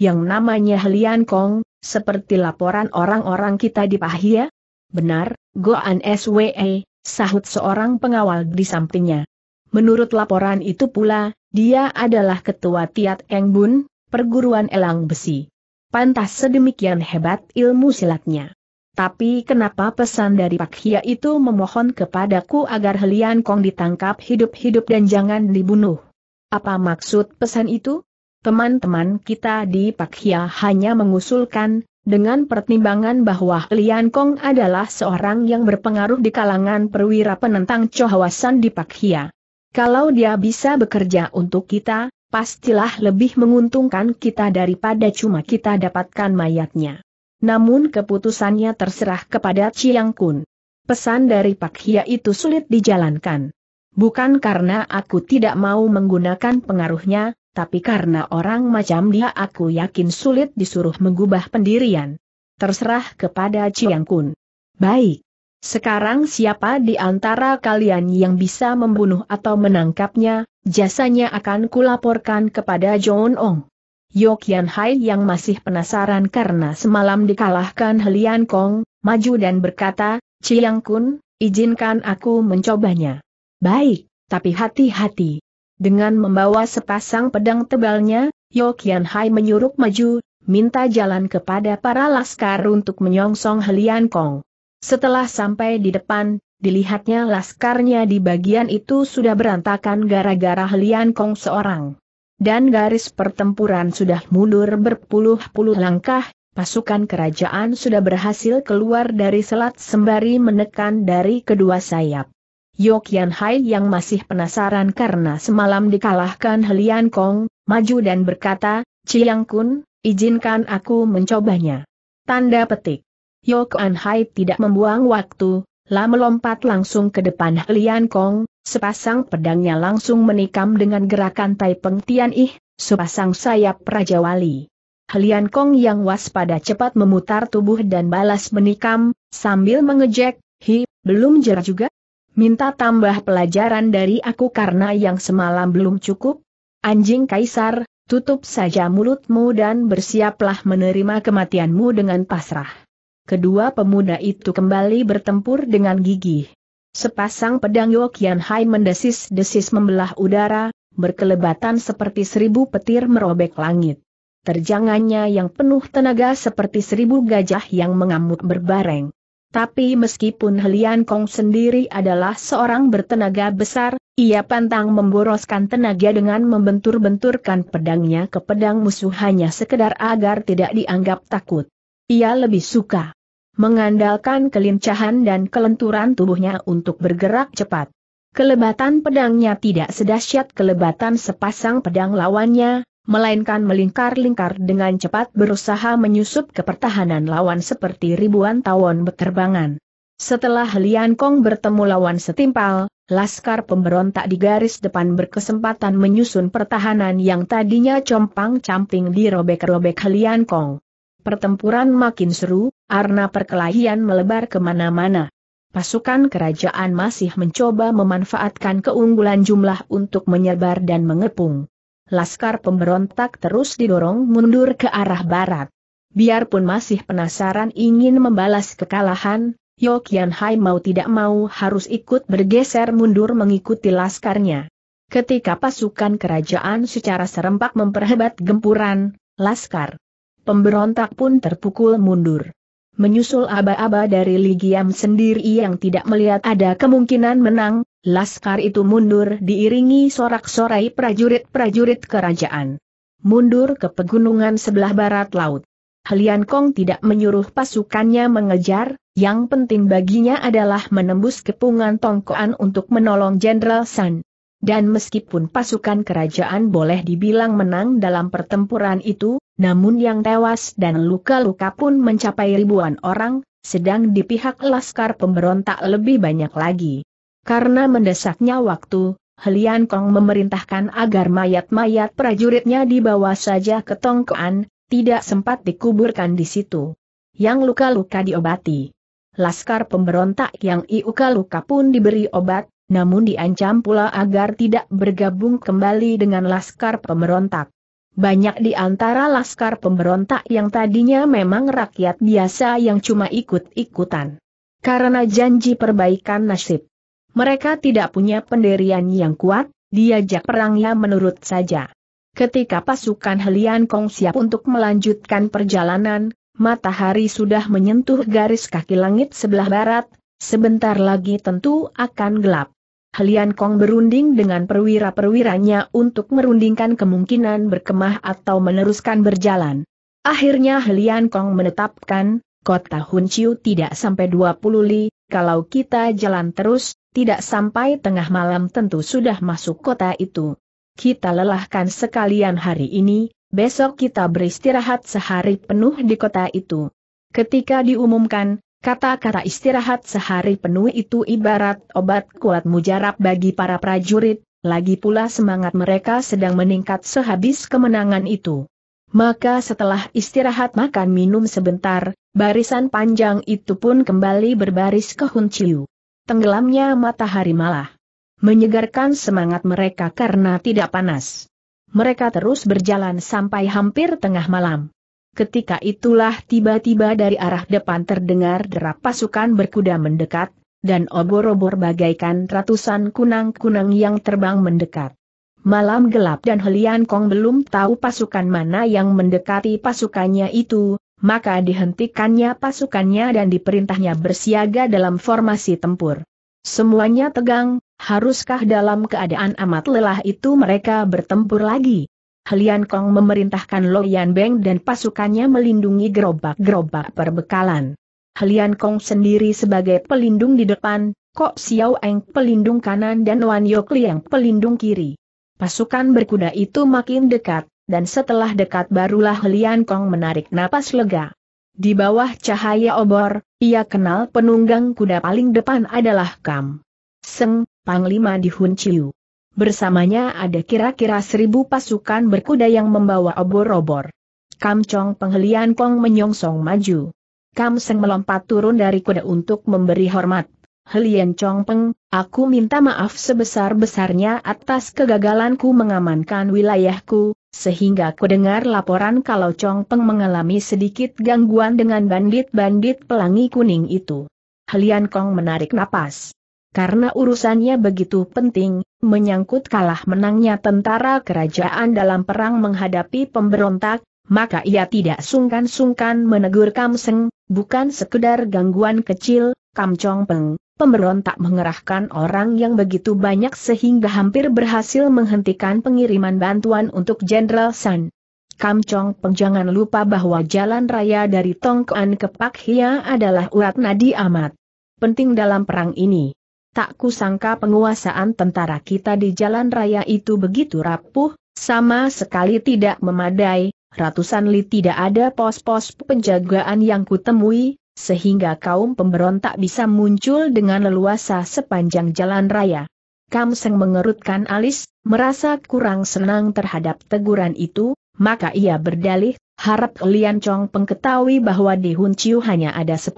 Yang namanya Helian Kong, seperti laporan orang-orang kita di Pahia? Benar, Goan SWE, sahut seorang pengawal di sampingnya. Menurut laporan itu pula, dia adalah ketua Tiat Engbun, perguruan elang besi. Pantas sedemikian hebat ilmu silatnya. Tapi kenapa pesan dari Pak Hia itu memohon kepadaku agar Helian Kong ditangkap hidup-hidup dan jangan dibunuh? Apa maksud pesan itu? Teman-teman kita di Pak Hia hanya mengusulkan, dengan pertimbangan bahwa Helian Kong adalah seorang yang berpengaruh di kalangan perwira penentang cohawasan di Pak Hia. Kalau dia bisa bekerja untuk kita, pastilah lebih menguntungkan kita daripada cuma kita dapatkan mayatnya. Namun keputusannya terserah kepada Chiang Kun. Pesan dari Pak Hia itu sulit dijalankan. Bukan karena aku tidak mau menggunakan pengaruhnya, tapi karena orang macam dia aku yakin sulit disuruh mengubah pendirian. Terserah kepada Chiang Kun. Baik. Sekarang siapa di antara kalian yang bisa membunuh atau menangkapnya, jasanya akan kulaporkan kepada John Ong. Yokian Hai yang masih penasaran karena semalam dikalahkan Helian Kong, maju dan berkata, Chiang Kun, izinkan aku mencobanya. Baik, tapi hati-hati. Dengan membawa sepasang pedang tebalnya, Yokian Hai menyuruh maju, minta jalan kepada para laskar untuk menyongsong Helian Kong. Setelah sampai di depan, dilihatnya laskarnya di bagian itu sudah berantakan gara-gara Lian Kong seorang. Dan garis pertempuran sudah mundur berpuluh-puluh langkah, pasukan kerajaan sudah berhasil keluar dari selat sembari menekan dari kedua sayap. Yokian Hai yang masih penasaran karena semalam dikalahkan Lian Kong, maju dan berkata, Ciyang Kun, izinkan aku mencobanya. Tanda petik. Yok An Hai tidak membuang waktu, lalu melompat langsung ke depan Lian Kong, sepasang pedangnya langsung menikam dengan gerakan Tai Peng Tian Ih, sepasang sayap Raja Wali. Lian Kong yang waspada cepat memutar tubuh dan balas menikam, sambil mengejek, Hi, belum jerah juga? Minta tambah pelajaran dari aku karena yang semalam belum cukup? Anjing Kaisar, tutup saja mulutmu dan bersiaplah menerima kematianmu dengan pasrah kedua pemuda itu kembali bertempur dengan gigih. Sepasang pedang Yokian Hai mendesis-desis membelah udara, berkelebatan seperti seribu petir merobek langit. Terjangannya yang penuh tenaga seperti seribu gajah yang mengamuk berbareng. Tapi meskipun Helian Kong sendiri adalah seorang bertenaga besar, ia pantang memboroskan tenaga dengan membentur-benturkan pedangnya ke pedang musuh hanya sekedar agar tidak dianggap takut. Ia lebih suka mengandalkan kelincahan dan kelenturan tubuhnya untuk bergerak cepat. Kelebatan pedangnya tidak sedahsyat kelebatan sepasang pedang lawannya, melainkan melingkar-lingkar dengan cepat berusaha menyusup ke pertahanan lawan seperti ribuan tawon berterbangan. Setelah Lian Kong bertemu lawan setimpal, Laskar pemberontak di garis depan berkesempatan menyusun pertahanan yang tadinya compang-camping dirobek-robek Lian Kong. Pertempuran makin seru, karena perkelahian melebar kemana-mana. Pasukan kerajaan masih mencoba memanfaatkan keunggulan jumlah untuk menyebar dan mengepung. Laskar pemberontak terus didorong mundur ke arah barat. Biarpun masih penasaran ingin membalas kekalahan, Yokian Hai mau tidak mau harus ikut bergeser mundur mengikuti laskarnya. Ketika pasukan kerajaan secara serempak memperhebat gempuran, Laskar Pemberontak pun terpukul mundur. Menyusul aba-aba dari Ligiam sendiri yang tidak melihat ada kemungkinan menang, laskar itu mundur diiringi sorak-sorai prajurit-prajurit kerajaan. Mundur ke pegunungan sebelah barat laut. Helian Kong tidak menyuruh pasukannya mengejar, yang penting baginya adalah menembus kepungan tongkoan untuk menolong Jenderal San dan meskipun pasukan kerajaan boleh dibilang menang dalam pertempuran itu, namun yang tewas dan luka-luka pun mencapai ribuan orang, sedang di pihak laskar pemberontak lebih banyak lagi. Karena mendesaknya waktu, Helian Kong memerintahkan agar mayat-mayat prajuritnya dibawa saja ke Tongkoan, tidak sempat dikuburkan di situ. Yang luka-luka diobati. Laskar pemberontak yang iuka luka pun diberi obat, namun diancam pula agar tidak bergabung kembali dengan laskar pemberontak. Banyak di antara laskar pemberontak yang tadinya memang rakyat biasa yang cuma ikut-ikutan. Karena janji perbaikan nasib. Mereka tidak punya pendirian yang kuat, diajak perangnya menurut saja. Ketika pasukan Helian Kong siap untuk melanjutkan perjalanan, matahari sudah menyentuh garis kaki langit sebelah barat, sebentar lagi tentu akan gelap. Helian Kong berunding dengan perwira-perwiranya untuk merundingkan kemungkinan berkemah atau meneruskan berjalan. Akhirnya Helian Kong menetapkan, kota Hunciu tidak sampai 20 li, kalau kita jalan terus, tidak sampai tengah malam tentu sudah masuk kota itu. Kita lelahkan sekalian hari ini, besok kita beristirahat sehari penuh di kota itu. Ketika diumumkan, Kata-kata istirahat sehari penuh itu ibarat obat kuat mujarab bagi para prajurit, lagi pula semangat mereka sedang meningkat sehabis kemenangan itu. Maka setelah istirahat makan minum sebentar, barisan panjang itu pun kembali berbaris ke Hunciu. Tenggelamnya matahari malah menyegarkan semangat mereka karena tidak panas. Mereka terus berjalan sampai hampir tengah malam. Ketika itulah tiba-tiba dari arah depan terdengar derap pasukan berkuda mendekat, dan obor-obor bagaikan ratusan kunang-kunang yang terbang mendekat. Malam gelap dan Helian Kong belum tahu pasukan mana yang mendekati pasukannya itu, maka dihentikannya pasukannya dan diperintahnya bersiaga dalam formasi tempur. Semuanya tegang, haruskah dalam keadaan amat lelah itu mereka bertempur lagi? Helian Kong memerintahkan Lo Yan Beng dan pasukannya melindungi gerobak-gerobak perbekalan. Helian Kong sendiri sebagai pelindung di depan, Kok Xiao Eng pelindung kanan dan Wan Yok Liang pelindung kiri. Pasukan berkuda itu makin dekat, dan setelah dekat barulah Helian Kong menarik napas lega. Di bawah cahaya obor, ia kenal penunggang kuda paling depan adalah Kam. Seng, Panglima di Hun Chiu. Bersamanya ada kira-kira seribu pasukan berkuda yang membawa obor-obor. Chong penghelian Kong menyongsong maju. Kam Seng melompat turun dari kuda untuk memberi hormat. Helian Chong Peng, aku minta maaf sebesar-besarnya atas kegagalanku mengamankan wilayahku, sehingga ku dengar laporan kalau Chong Peng mengalami sedikit gangguan dengan bandit-bandit pelangi kuning itu. Helian Kong menarik napas karena urusannya begitu penting, menyangkut kalah menangnya tentara kerajaan dalam perang menghadapi pemberontak, maka ia tidak sungkan-sungkan menegur Kamseng, bukan sekedar gangguan kecil, Kam Kamcong Peng, pemberontak mengerahkan orang yang begitu banyak sehingga hampir berhasil menghentikan pengiriman bantuan untuk Jenderal San. Kamcong Peng jangan lupa bahwa jalan raya dari Tongkoan ke Pakia adalah urat nadi amat. Penting dalam perang ini. Tak kusangka penguasaan tentara kita di jalan raya itu begitu rapuh, sama sekali tidak memadai, ratusan li tidak ada pos-pos penjagaan yang kutemui, sehingga kaum pemberontak bisa muncul dengan leluasa sepanjang jalan raya. Kamseng mengerutkan alis, merasa kurang senang terhadap teguran itu, maka ia berdalih, harap Lian Chong pengetahui bahwa di Hun Chiu hanya ada 10.000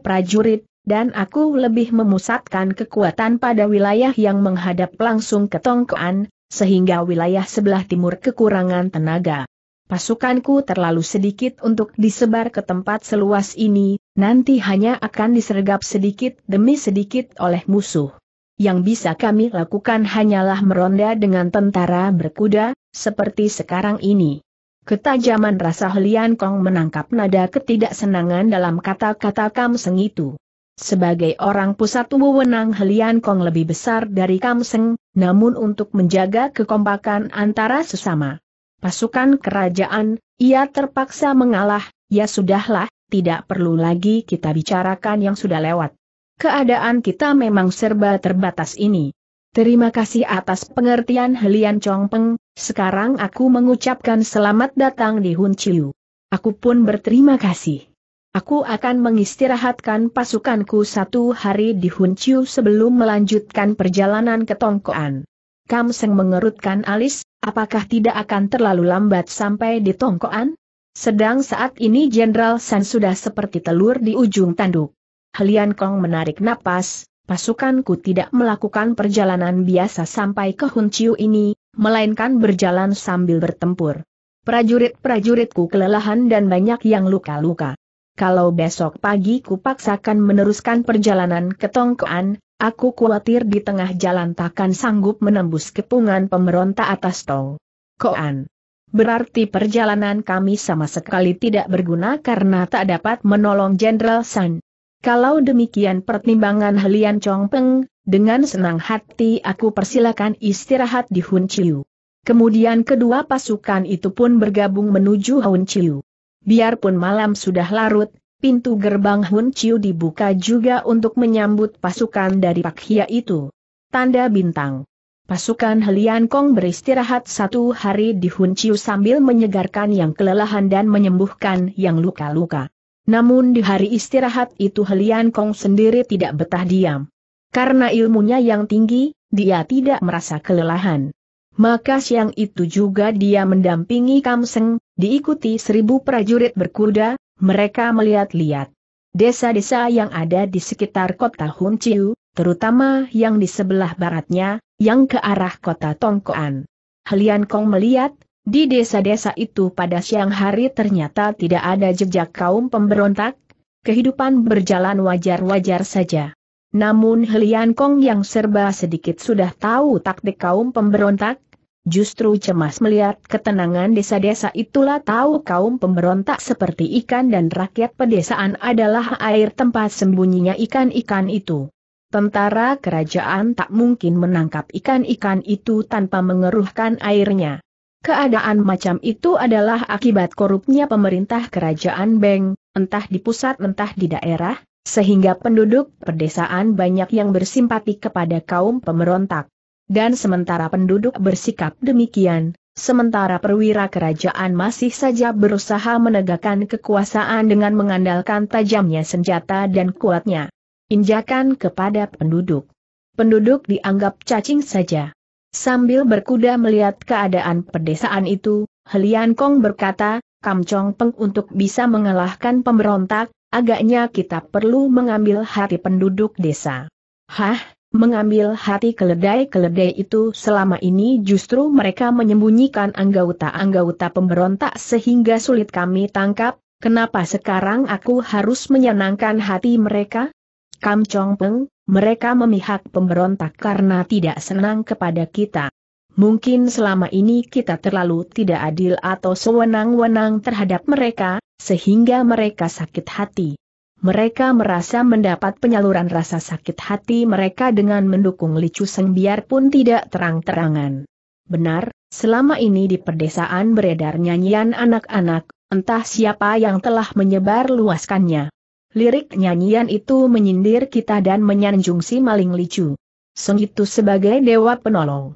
prajurit, dan aku lebih memusatkan kekuatan pada wilayah yang menghadap langsung ke Tongkoan, sehingga wilayah sebelah timur kekurangan tenaga. Pasukanku terlalu sedikit untuk disebar ke tempat seluas ini, nanti hanya akan disergap sedikit demi sedikit oleh musuh. Yang bisa kami lakukan hanyalah meronda dengan tentara berkuda, seperti sekarang ini. Ketajaman rasa Lian Kong menangkap nada ketidaksenangan dalam kata-kata Kam Seng itu. Sebagai orang pusat wewenang Helian Kong lebih besar dari Kamseng, namun untuk menjaga kekompakan antara sesama pasukan kerajaan, ia terpaksa mengalah, ya sudahlah, tidak perlu lagi kita bicarakan yang sudah lewat. Keadaan kita memang serba terbatas ini. Terima kasih atas pengertian Helian Peng. sekarang aku mengucapkan selamat datang di Hun Chiu. Aku pun berterima kasih. Aku akan mengistirahatkan pasukanku satu hari di Hunciu sebelum melanjutkan perjalanan ke Tongkoan. Kam Seng mengerutkan alis, apakah tidak akan terlalu lambat sampai di Tongkoan? Sedang saat ini Jenderal San sudah seperti telur di ujung tanduk. Helian Kong menarik napas, pasukanku tidak melakukan perjalanan biasa sampai ke Hunciu ini, melainkan berjalan sambil bertempur. Prajurit-prajuritku kelelahan dan banyak yang luka-luka kalau besok pagi kupaksakan meneruskan perjalanan ke Tongkoan, aku khawatir di tengah jalan takkan sanggup menembus kepungan pemberontak atas Tong. Koan. Berarti perjalanan kami sama sekali tidak berguna karena tak dapat menolong Jenderal San. Kalau demikian pertimbangan Helian Peng, dengan senang hati aku persilakan istirahat di Hun Chiu. Kemudian kedua pasukan itu pun bergabung menuju Hun Chiu. Biarpun malam sudah larut, pintu gerbang Hun Chiu dibuka juga untuk menyambut pasukan dari Pak Hia itu. Tanda bintang. Pasukan Helian Kong beristirahat satu hari di Hun Chiu sambil menyegarkan yang kelelahan dan menyembuhkan yang luka-luka. Namun di hari istirahat itu Helian Kong sendiri tidak betah diam. Karena ilmunya yang tinggi, dia tidak merasa kelelahan. Maka siang itu juga dia mendampingi Kam Seng, Diikuti seribu prajurit berkuda, mereka melihat-lihat. Desa-desa yang ada di sekitar kota Hunciu, terutama yang di sebelah baratnya, yang ke arah kota Tongkoan. Helian Kong melihat, di desa-desa itu pada siang hari ternyata tidak ada jejak kaum pemberontak, kehidupan berjalan wajar-wajar saja. Namun Helian Kong yang serba sedikit sudah tahu taktik kaum pemberontak, Justru cemas melihat ketenangan desa-desa itulah tahu kaum pemberontak seperti ikan dan rakyat pedesaan adalah air tempat sembunyinya ikan-ikan itu. Tentara kerajaan tak mungkin menangkap ikan-ikan itu tanpa mengeruhkan airnya. Keadaan macam itu adalah akibat korupnya pemerintah kerajaan Beng, entah di pusat entah di daerah, sehingga penduduk pedesaan banyak yang bersimpati kepada kaum pemberontak. Dan sementara penduduk bersikap demikian, sementara perwira kerajaan masih saja berusaha menegakkan kekuasaan dengan mengandalkan tajamnya senjata dan kuatnya injakan kepada penduduk. Penduduk dianggap cacing saja. Sambil berkuda melihat keadaan pedesaan itu, Helian Kong berkata, Kam Chong Peng untuk bisa mengalahkan pemberontak, agaknya kita perlu mengambil hati penduduk desa. Hah, Mengambil hati keledai-keledai itu selama ini justru mereka menyembunyikan anggota-anggota pemberontak sehingga sulit kami tangkap, kenapa sekarang aku harus menyenangkan hati mereka? Kam Chong Peng, mereka memihak pemberontak karena tidak senang kepada kita. Mungkin selama ini kita terlalu tidak adil atau sewenang-wenang terhadap mereka, sehingga mereka sakit hati mereka merasa mendapat penyaluran rasa sakit hati mereka dengan mendukung Licu Seng biarpun tidak terang-terangan. Benar, selama ini di pedesaan beredar nyanyian anak-anak, entah siapa yang telah menyebar luaskannya. Lirik nyanyian itu menyindir kita dan menyanjung si maling Licu. Seng itu sebagai dewa penolong.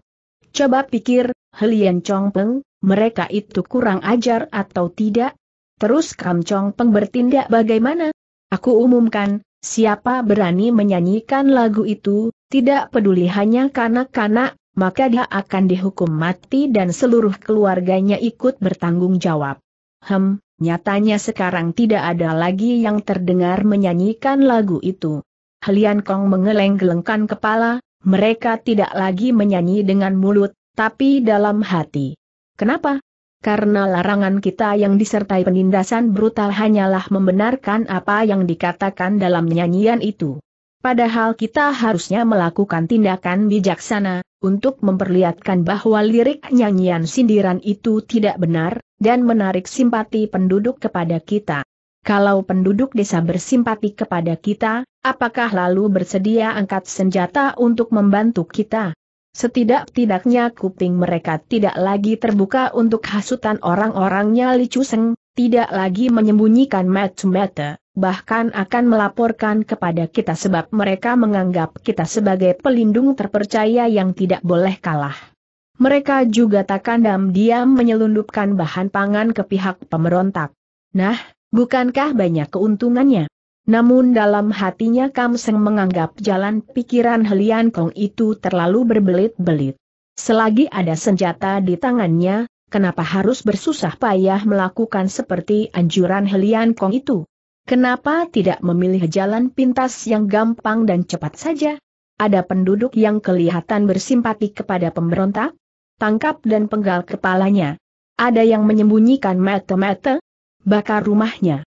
Coba pikir, Helian Peng, mereka itu kurang ajar atau tidak? Terus Kam Chong Peng bertindak bagaimana? Aku umumkan, siapa berani menyanyikan lagu itu, tidak peduli hanya kanak-kanak, maka dia akan dihukum mati dan seluruh keluarganya ikut bertanggung jawab. Hem, nyatanya sekarang tidak ada lagi yang terdengar menyanyikan lagu itu. Helian Kong mengeleng-gelengkan kepala, mereka tidak lagi menyanyi dengan mulut, tapi dalam hati. Kenapa? karena larangan kita yang disertai penindasan brutal hanyalah membenarkan apa yang dikatakan dalam nyanyian itu. Padahal kita harusnya melakukan tindakan bijaksana, untuk memperlihatkan bahwa lirik nyanyian sindiran itu tidak benar, dan menarik simpati penduduk kepada kita. Kalau penduduk desa bersimpati kepada kita, apakah lalu bersedia angkat senjata untuk membantu kita? Setidak-tidaknya kuping mereka tidak lagi terbuka untuk hasutan orang-orangnya Li Chuseng, tidak lagi menyembunyikan mata-mata, bahkan akan melaporkan kepada kita sebab mereka menganggap kita sebagai pelindung terpercaya yang tidak boleh kalah. Mereka juga tak kandam diam menyelundupkan bahan pangan ke pihak pemberontak. Nah, bukankah banyak keuntungannya? Namun dalam hatinya seng menganggap jalan pikiran Helian Kong itu terlalu berbelit-belit. Selagi ada senjata di tangannya, kenapa harus bersusah payah melakukan seperti anjuran Helian Kong itu? Kenapa tidak memilih jalan pintas yang gampang dan cepat saja? Ada penduduk yang kelihatan bersimpati kepada pemberontak? Tangkap dan penggal kepalanya. Ada yang menyembunyikan mata-mata? Bakar rumahnya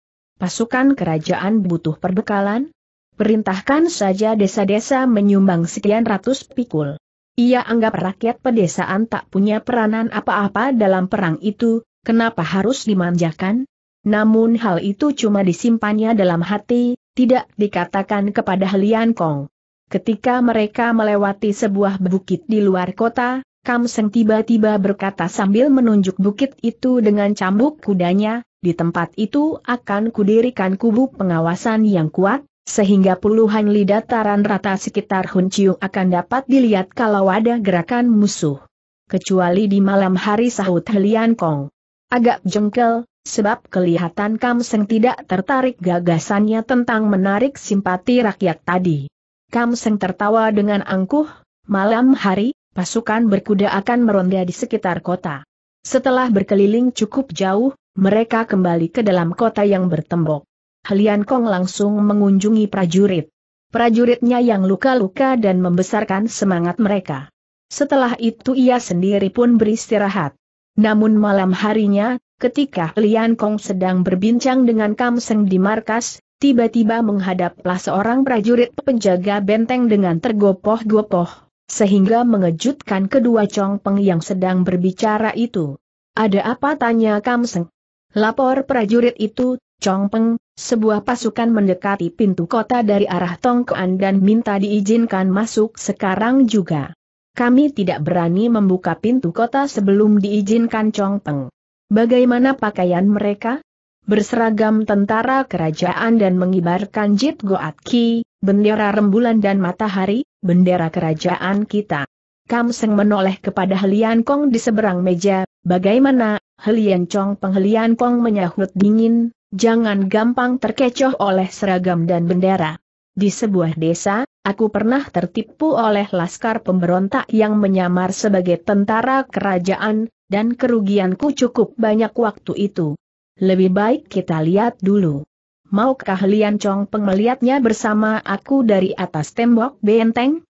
pasukan kerajaan butuh perbekalan? Perintahkan saja desa-desa menyumbang sekian ratus pikul. Ia anggap rakyat pedesaan tak punya peranan apa-apa dalam perang itu, kenapa harus dimanjakan? Namun hal itu cuma disimpannya dalam hati, tidak dikatakan kepada Lian Kong. Ketika mereka melewati sebuah bukit di luar kota, Kam Seng tiba-tiba berkata sambil menunjuk bukit itu dengan cambuk kudanya, di tempat itu akan kudirikan kubu pengawasan yang kuat, sehingga puluhan li dataran rata sekitar Hun Hunciu akan dapat dilihat kalau ada gerakan musuh. Kecuali di malam hari sahut Helian Kong. Agak jengkel, sebab kelihatan Kam Seng tidak tertarik gagasannya tentang menarik simpati rakyat tadi. Kam Seng tertawa dengan angkuh, malam hari, pasukan berkuda akan meronda di sekitar kota. Setelah berkeliling cukup jauh, mereka kembali ke dalam kota yang bertembok. Helian Kong langsung mengunjungi prajurit. Prajuritnya yang luka-luka dan membesarkan semangat mereka. Setelah itu ia sendiri pun beristirahat. Namun malam harinya, ketika Lian Kong sedang berbincang dengan Kam Seng di markas, tiba-tiba menghadaplah seorang prajurit penjaga benteng dengan tergopoh-gopoh, sehingga mengejutkan kedua Chong Peng yang sedang berbicara itu. Ada apa tanya Kam Seng? Lapor prajurit itu, Chong Peng. sebuah pasukan mendekati pintu kota dari arah Tongkoan dan minta diizinkan masuk sekarang juga. Kami tidak berani membuka pintu kota sebelum diizinkan Chong Peng. Bagaimana pakaian mereka? Berseragam tentara kerajaan dan mengibarkan Jit Goat Ki, bendera rembulan dan matahari, bendera kerajaan kita. Kam Seng menoleh kepada Lian Kong di seberang meja, bagaimana, Helian Chong penghelian Kong menyahut dingin, jangan gampang terkecoh oleh seragam dan bendera. Di sebuah desa, aku pernah tertipu oleh laskar pemberontak yang menyamar sebagai tentara kerajaan, dan kerugianku cukup banyak waktu itu. Lebih baik kita lihat dulu. Maukah Heliancong Chong bersama aku dari atas tembok benteng?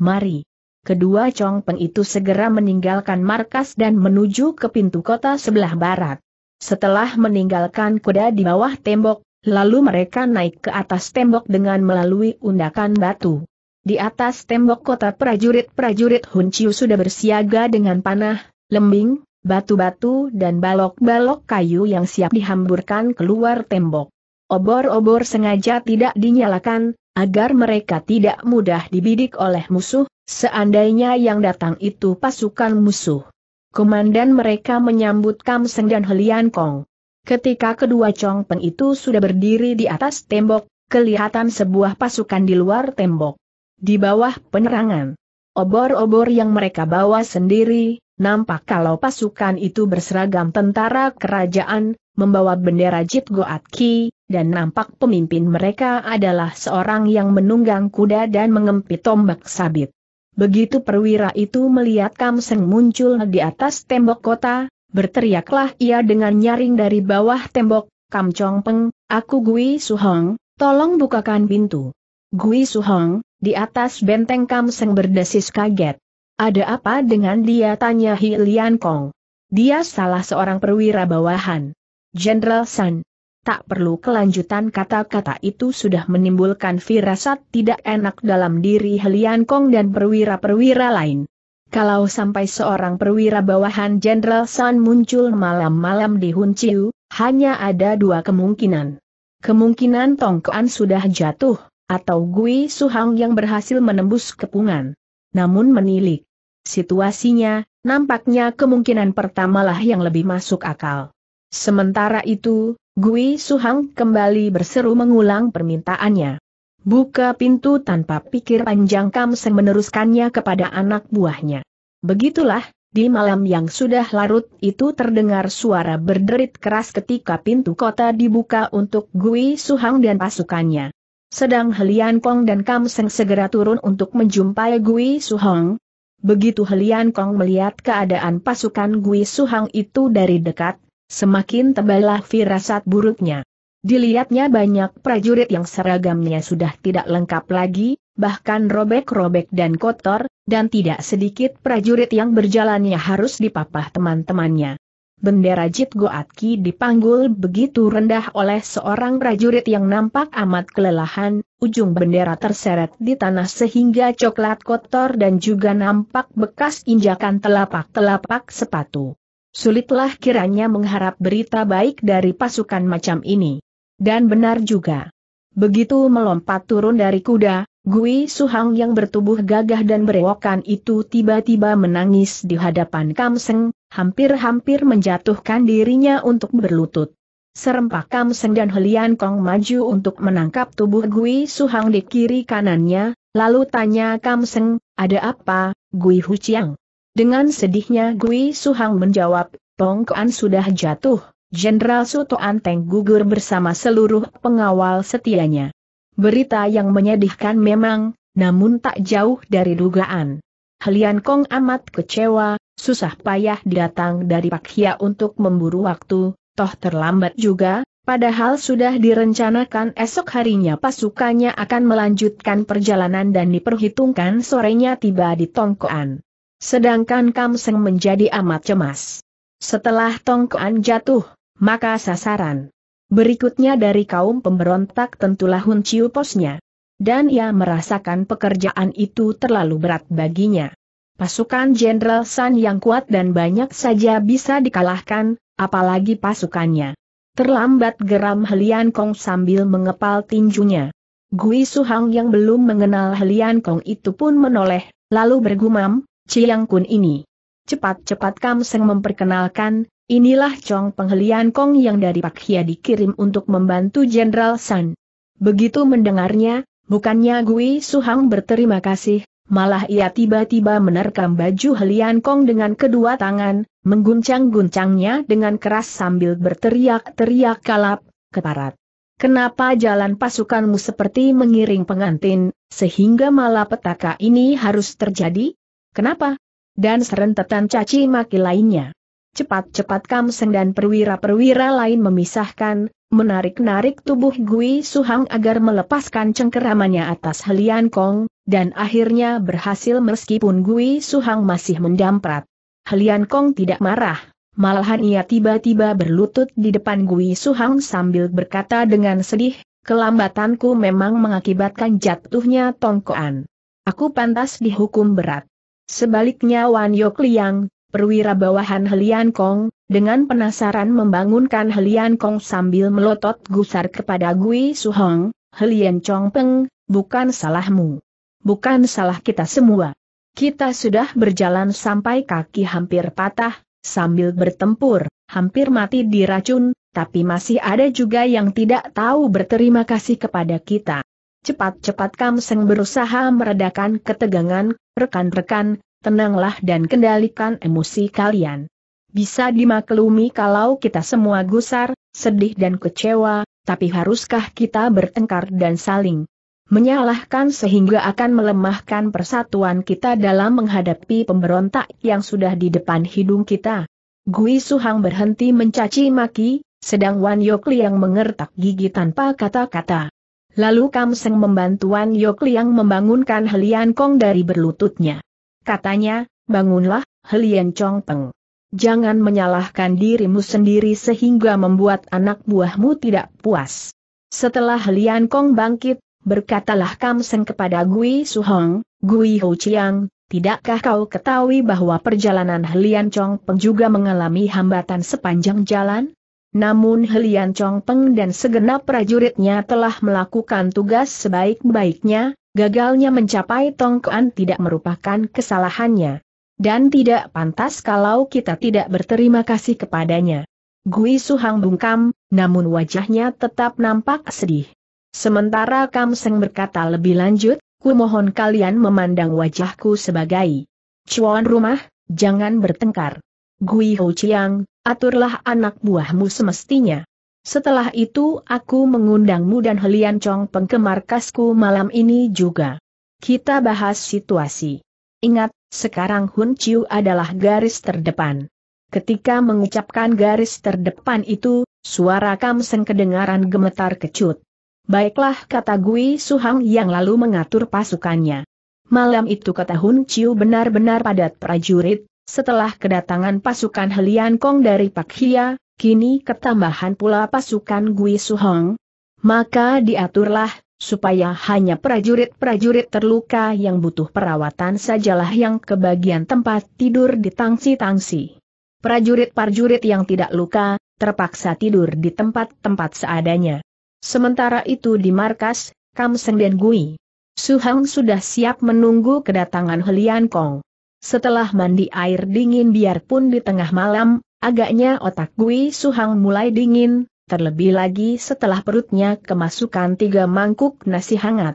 Mari kedua Chong Peng itu segera meninggalkan markas dan menuju ke pintu kota sebelah barat. Setelah meninggalkan kuda di bawah tembok, lalu mereka naik ke atas tembok dengan melalui undakan batu. Di atas tembok kota prajurit-prajurit Hun Chiu sudah bersiaga dengan panah, lembing, batu-batu dan balok-balok kayu yang siap dihamburkan keluar tembok. Obor-obor sengaja tidak dinyalakan, agar mereka tidak mudah dibidik oleh musuh, seandainya yang datang itu pasukan musuh. Komandan mereka menyambut Kam Seng dan Helian Kong. Ketika kedua Chong Peng itu sudah berdiri di atas tembok, kelihatan sebuah pasukan di luar tembok. Di bawah penerangan, obor-obor yang mereka bawa sendiri, nampak kalau pasukan itu berseragam tentara kerajaan, membawa bendera Jit Goat Ki, dan nampak pemimpin mereka adalah seorang yang menunggang kuda dan mengempit tombak sabit. Begitu perwira itu melihat Kam Seng muncul di atas tembok kota, berteriaklah ia dengan nyaring dari bawah tembok, Kam Chong Peng, aku Gui Hong, tolong bukakan pintu. Gui Hong, di atas benteng Kam Seng berdesis kaget. Ada apa dengan dia tanya Hilian Kong? Dia salah seorang perwira bawahan. Jenderal San, Tak perlu kelanjutan kata-kata itu sudah menimbulkan firasat tidak enak dalam diri Helian Kong dan perwira-perwira lain. Kalau sampai seorang perwira bawahan Jenderal San muncul malam-malam di Hun Chiu, hanya ada dua kemungkinan. Kemungkinan Tong Kuan sudah jatuh, atau Gui Su Hang yang berhasil menembus kepungan. Namun menilik situasinya, nampaknya kemungkinan pertamalah yang lebih masuk akal. Sementara itu, Gui Suhang kembali berseru mengulang permintaannya. Buka pintu tanpa pikir panjang Kam Seng meneruskannya kepada anak buahnya. Begitulah, di malam yang sudah larut itu terdengar suara berderit keras ketika pintu kota dibuka untuk Gui Suhang dan pasukannya. Sedang Helian Kong dan Kam Seng segera turun untuk menjumpai Gui Suhang. Begitu Helian Kong melihat keadaan pasukan Gui Suhang itu dari dekat, Semakin tebalah firasat buruknya. Dilihatnya banyak prajurit yang seragamnya sudah tidak lengkap lagi, bahkan robek-robek dan kotor, dan tidak sedikit prajurit yang berjalannya harus dipapah teman-temannya. Bendera Jit Goatki dipanggul begitu rendah oleh seorang prajurit yang nampak amat kelelahan, ujung bendera terseret di tanah sehingga coklat kotor dan juga nampak bekas injakan telapak-telapak sepatu. Sulitlah kiranya mengharap berita baik dari pasukan macam ini. Dan benar juga. Begitu melompat turun dari kuda, Gui Suhang yang bertubuh gagah dan berewokan itu tiba-tiba menangis di hadapan Kamseng, hampir-hampir menjatuhkan dirinya untuk berlutut. Serempak Kamseng dan Helian Kong maju untuk menangkap tubuh Gui Suhang di kiri kanannya, lalu tanya Kamseng, ada apa, Gui Huciang? Dengan sedihnya Gui Suhang menjawab, Tongkoan sudah jatuh, Jenderal Suto Anteng gugur bersama seluruh pengawal setianya. Berita yang menyedihkan memang, namun tak jauh dari dugaan. Helian Kong amat kecewa, susah payah datang dari Pak Hia untuk memburu waktu, toh terlambat juga, Padahal sudah direncanakan esok harinya pasukannya akan melanjutkan perjalanan dan diperhitungkan sorenya tiba di Tongkoan. Sedangkan Kamseng menjadi amat cemas. Setelah Tongkoan jatuh, maka sasaran. Berikutnya dari kaum pemberontak tentulah Hun Chiu posnya. Dan ia merasakan pekerjaan itu terlalu berat baginya. Pasukan Jenderal San yang kuat dan banyak saja bisa dikalahkan, apalagi pasukannya. Terlambat geram Helian Kong sambil mengepal tinjunya. Gui Suhang yang belum mengenal Helian Kong itu pun menoleh, lalu bergumam, Chiang Kun ini. Cepat-cepat Kam Seng memperkenalkan, inilah Chong Penghelian Kong yang dari Pak Hia dikirim untuk membantu Jenderal San. Begitu mendengarnya, bukannya Gui Suhang berterima kasih, malah ia tiba-tiba menerkam baju Helian Kong dengan kedua tangan, mengguncang-guncangnya dengan keras sambil berteriak-teriak kalap, keparat. Kenapa jalan pasukanmu seperti mengiring pengantin, sehingga malapetaka ini harus terjadi? Kenapa? Dan serentetan caci maki lainnya. Cepat-cepat Kamseng dan perwira-perwira lain memisahkan, menarik-narik tubuh Gui Suhang agar melepaskan cengkeramannya atas Helian Kong, dan akhirnya berhasil meskipun Gui Suhang masih mendamprat. Helian Kong tidak marah, malahan ia tiba-tiba berlutut di depan Gui Suhang sambil berkata dengan sedih, kelambatanku memang mengakibatkan jatuhnya tongkoan. Aku pantas dihukum berat. Sebaliknya Wan Yok Liang, perwira bawahan Helian Kong, dengan penasaran membangunkan Helian Kong sambil melotot gusar kepada Gui Hong, Helian Chong Peng, bukan salahmu. Bukan salah kita semua. Kita sudah berjalan sampai kaki hampir patah, sambil bertempur, hampir mati diracun, tapi masih ada juga yang tidak tahu berterima kasih kepada kita. Cepat-cepat Seng berusaha meredakan ketegangan, rekan-rekan, tenanglah dan kendalikan emosi kalian. Bisa dimaklumi kalau kita semua gusar, sedih dan kecewa, tapi haruskah kita bertengkar dan saling menyalahkan sehingga akan melemahkan persatuan kita dalam menghadapi pemberontak yang sudah di depan hidung kita. Gui Suhang berhenti mencaci maki, sedang Wan Yokli yang mengertak gigi tanpa kata-kata. Lalu Kam Kamseng membantuan Yok Liang membangunkan Helian Kong dari berlututnya. Katanya, bangunlah, Helian Chong Peng. Jangan menyalahkan dirimu sendiri sehingga membuat anak buahmu tidak puas. Setelah Helian Kong bangkit, berkatalah Kam Kamseng kepada Gui Su Hong, Gui Ho Chiang, tidakkah kau ketahui bahwa perjalanan Helian Chong Peng juga mengalami hambatan sepanjang jalan? Namun Helian Chong Peng dan segenap prajuritnya telah melakukan tugas sebaik-baiknya, gagalnya mencapai Tongkuan tidak merupakan kesalahannya. Dan tidak pantas kalau kita tidak berterima kasih kepadanya. Gui Suhang bungkam, namun wajahnya tetap nampak sedih. Sementara Kam Seng berkata lebih lanjut, ku mohon kalian memandang wajahku sebagai cuan rumah, jangan bertengkar. Gui Ho Chiang, aturlah anak buahmu semestinya. Setelah itu aku mengundangmu dan Helian Chong Peng ke markasku malam ini juga. Kita bahas situasi. Ingat, sekarang Hun Chiu adalah garis terdepan. Ketika mengucapkan garis terdepan itu, suara Kam Seng kedengaran gemetar kecut. Baiklah kata Gui Suhang yang lalu mengatur pasukannya. Malam itu kata Hun Chiu benar-benar padat prajurit, setelah kedatangan pasukan Helian Kong dari Pak Hia, kini ketambahan pula pasukan Gui Su Hong. Maka diaturlah, supaya hanya prajurit-prajurit terluka yang butuh perawatan sajalah yang kebagian tempat tidur di tangsi-tangsi. Prajurit-prajurit yang tidak luka, terpaksa tidur di tempat-tempat seadanya. Sementara itu di markas, Kam dan Gui. Suhang sudah siap menunggu kedatangan Helian Kong. Setelah mandi air dingin biarpun di tengah malam, agaknya otak Gui Suhang mulai dingin, terlebih lagi setelah perutnya kemasukan tiga mangkuk nasi hangat.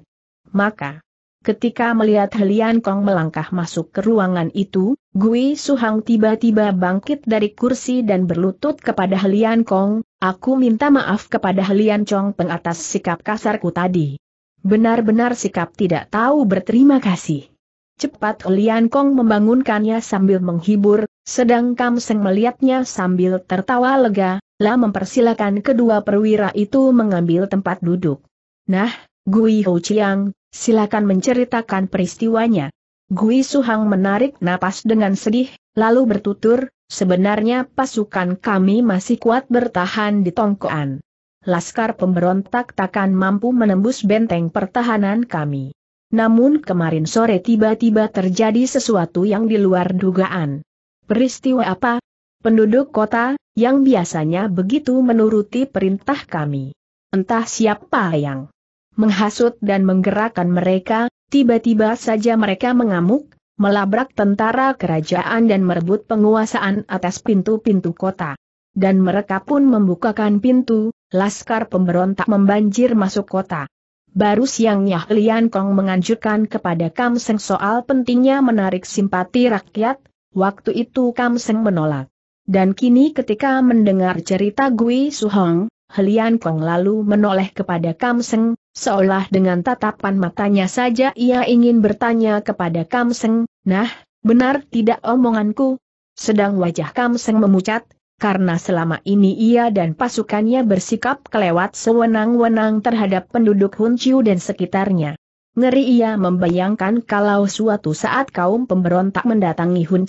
Maka, ketika melihat Helian Kong melangkah masuk ke ruangan itu, Gui Suhang tiba-tiba bangkit dari kursi dan berlutut kepada Helian Kong, aku minta maaf kepada Helian Chong pengatas sikap kasarku tadi. Benar-benar sikap tidak tahu berterima kasih. Cepat Lian Kong membangunkannya sambil menghibur, sedang Kam Seng melihatnya sambil tertawa lega, lah mempersilakan kedua perwira itu mengambil tempat duduk. Nah, Gui Ho Chiang, silakan menceritakan peristiwanya. Gui Suhang menarik napas dengan sedih, lalu bertutur, sebenarnya pasukan kami masih kuat bertahan di Tongkoan. Laskar pemberontak takkan mampu menembus benteng pertahanan kami. Namun kemarin sore tiba-tiba terjadi sesuatu yang di luar dugaan. Peristiwa apa? Penduduk kota, yang biasanya begitu menuruti perintah kami. Entah siapa yang menghasut dan menggerakkan mereka, tiba-tiba saja mereka mengamuk, melabrak tentara kerajaan dan merebut penguasaan atas pintu-pintu kota. Dan mereka pun membukakan pintu, laskar pemberontak membanjir masuk kota. Baru siangnya Lian Kong menganjurkan kepada Kam Seng soal pentingnya menarik simpati rakyat, waktu itu Kam Seng menolak. Dan kini ketika mendengar cerita Gui Su Hong, Lian Kong lalu menoleh kepada Kam Seng, seolah dengan tatapan matanya saja ia ingin bertanya kepada Kam Seng, nah, benar tidak omonganku? Sedang wajah Kam Seng memucat, karena selama ini ia dan pasukannya bersikap kelewat sewenang-wenang terhadap penduduk Hunciu dan sekitarnya. Ngeri ia membayangkan kalau suatu saat kaum pemberontak mendatangi Hun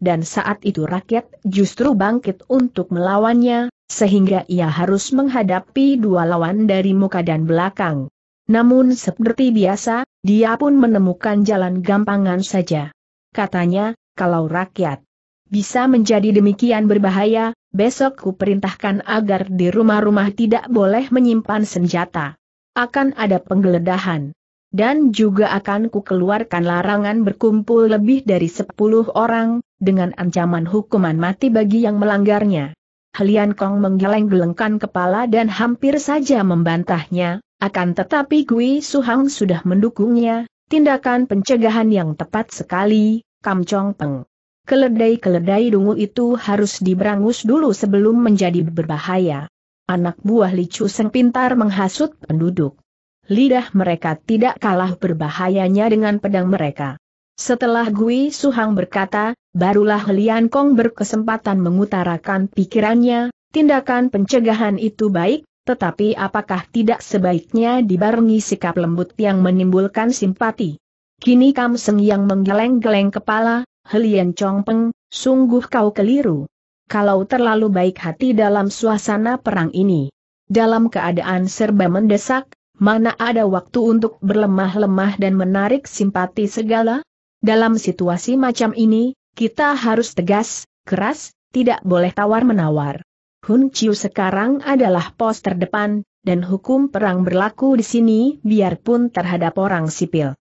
dan saat itu rakyat justru bangkit untuk melawannya, sehingga ia harus menghadapi dua lawan dari muka dan belakang. Namun seperti biasa, dia pun menemukan jalan gampangan saja. Katanya, kalau rakyat bisa menjadi demikian berbahaya, besok ku perintahkan agar di rumah-rumah tidak boleh menyimpan senjata. Akan ada penggeledahan. Dan juga akan ku keluarkan larangan berkumpul lebih dari sepuluh orang, dengan ancaman hukuman mati bagi yang melanggarnya. Helian Kong menggeleng-gelengkan kepala dan hampir saja membantahnya, akan tetapi Gui Suhang sudah mendukungnya, tindakan pencegahan yang tepat sekali, Kam Chong Peng keledai-keledai dungu itu harus diberangus dulu sebelum menjadi berbahaya. Anak buah licu seng pintar menghasut penduduk. Lidah mereka tidak kalah berbahayanya dengan pedang mereka. Setelah Gui Suhang berkata, barulah Lian Kong berkesempatan mengutarakan pikirannya, tindakan pencegahan itu baik, tetapi apakah tidak sebaiknya dibarengi sikap lembut yang menimbulkan simpati? Kini Kam Seng yang menggeleng-geleng kepala, Helian Chongpeng, sungguh kau keliru. Kalau terlalu baik hati dalam suasana perang ini. Dalam keadaan serba mendesak, mana ada waktu untuk berlemah-lemah dan menarik simpati segala? Dalam situasi macam ini, kita harus tegas, keras, tidak boleh tawar-menawar. Hun Chiu sekarang adalah pos terdepan, dan hukum perang berlaku di sini biarpun terhadap orang sipil.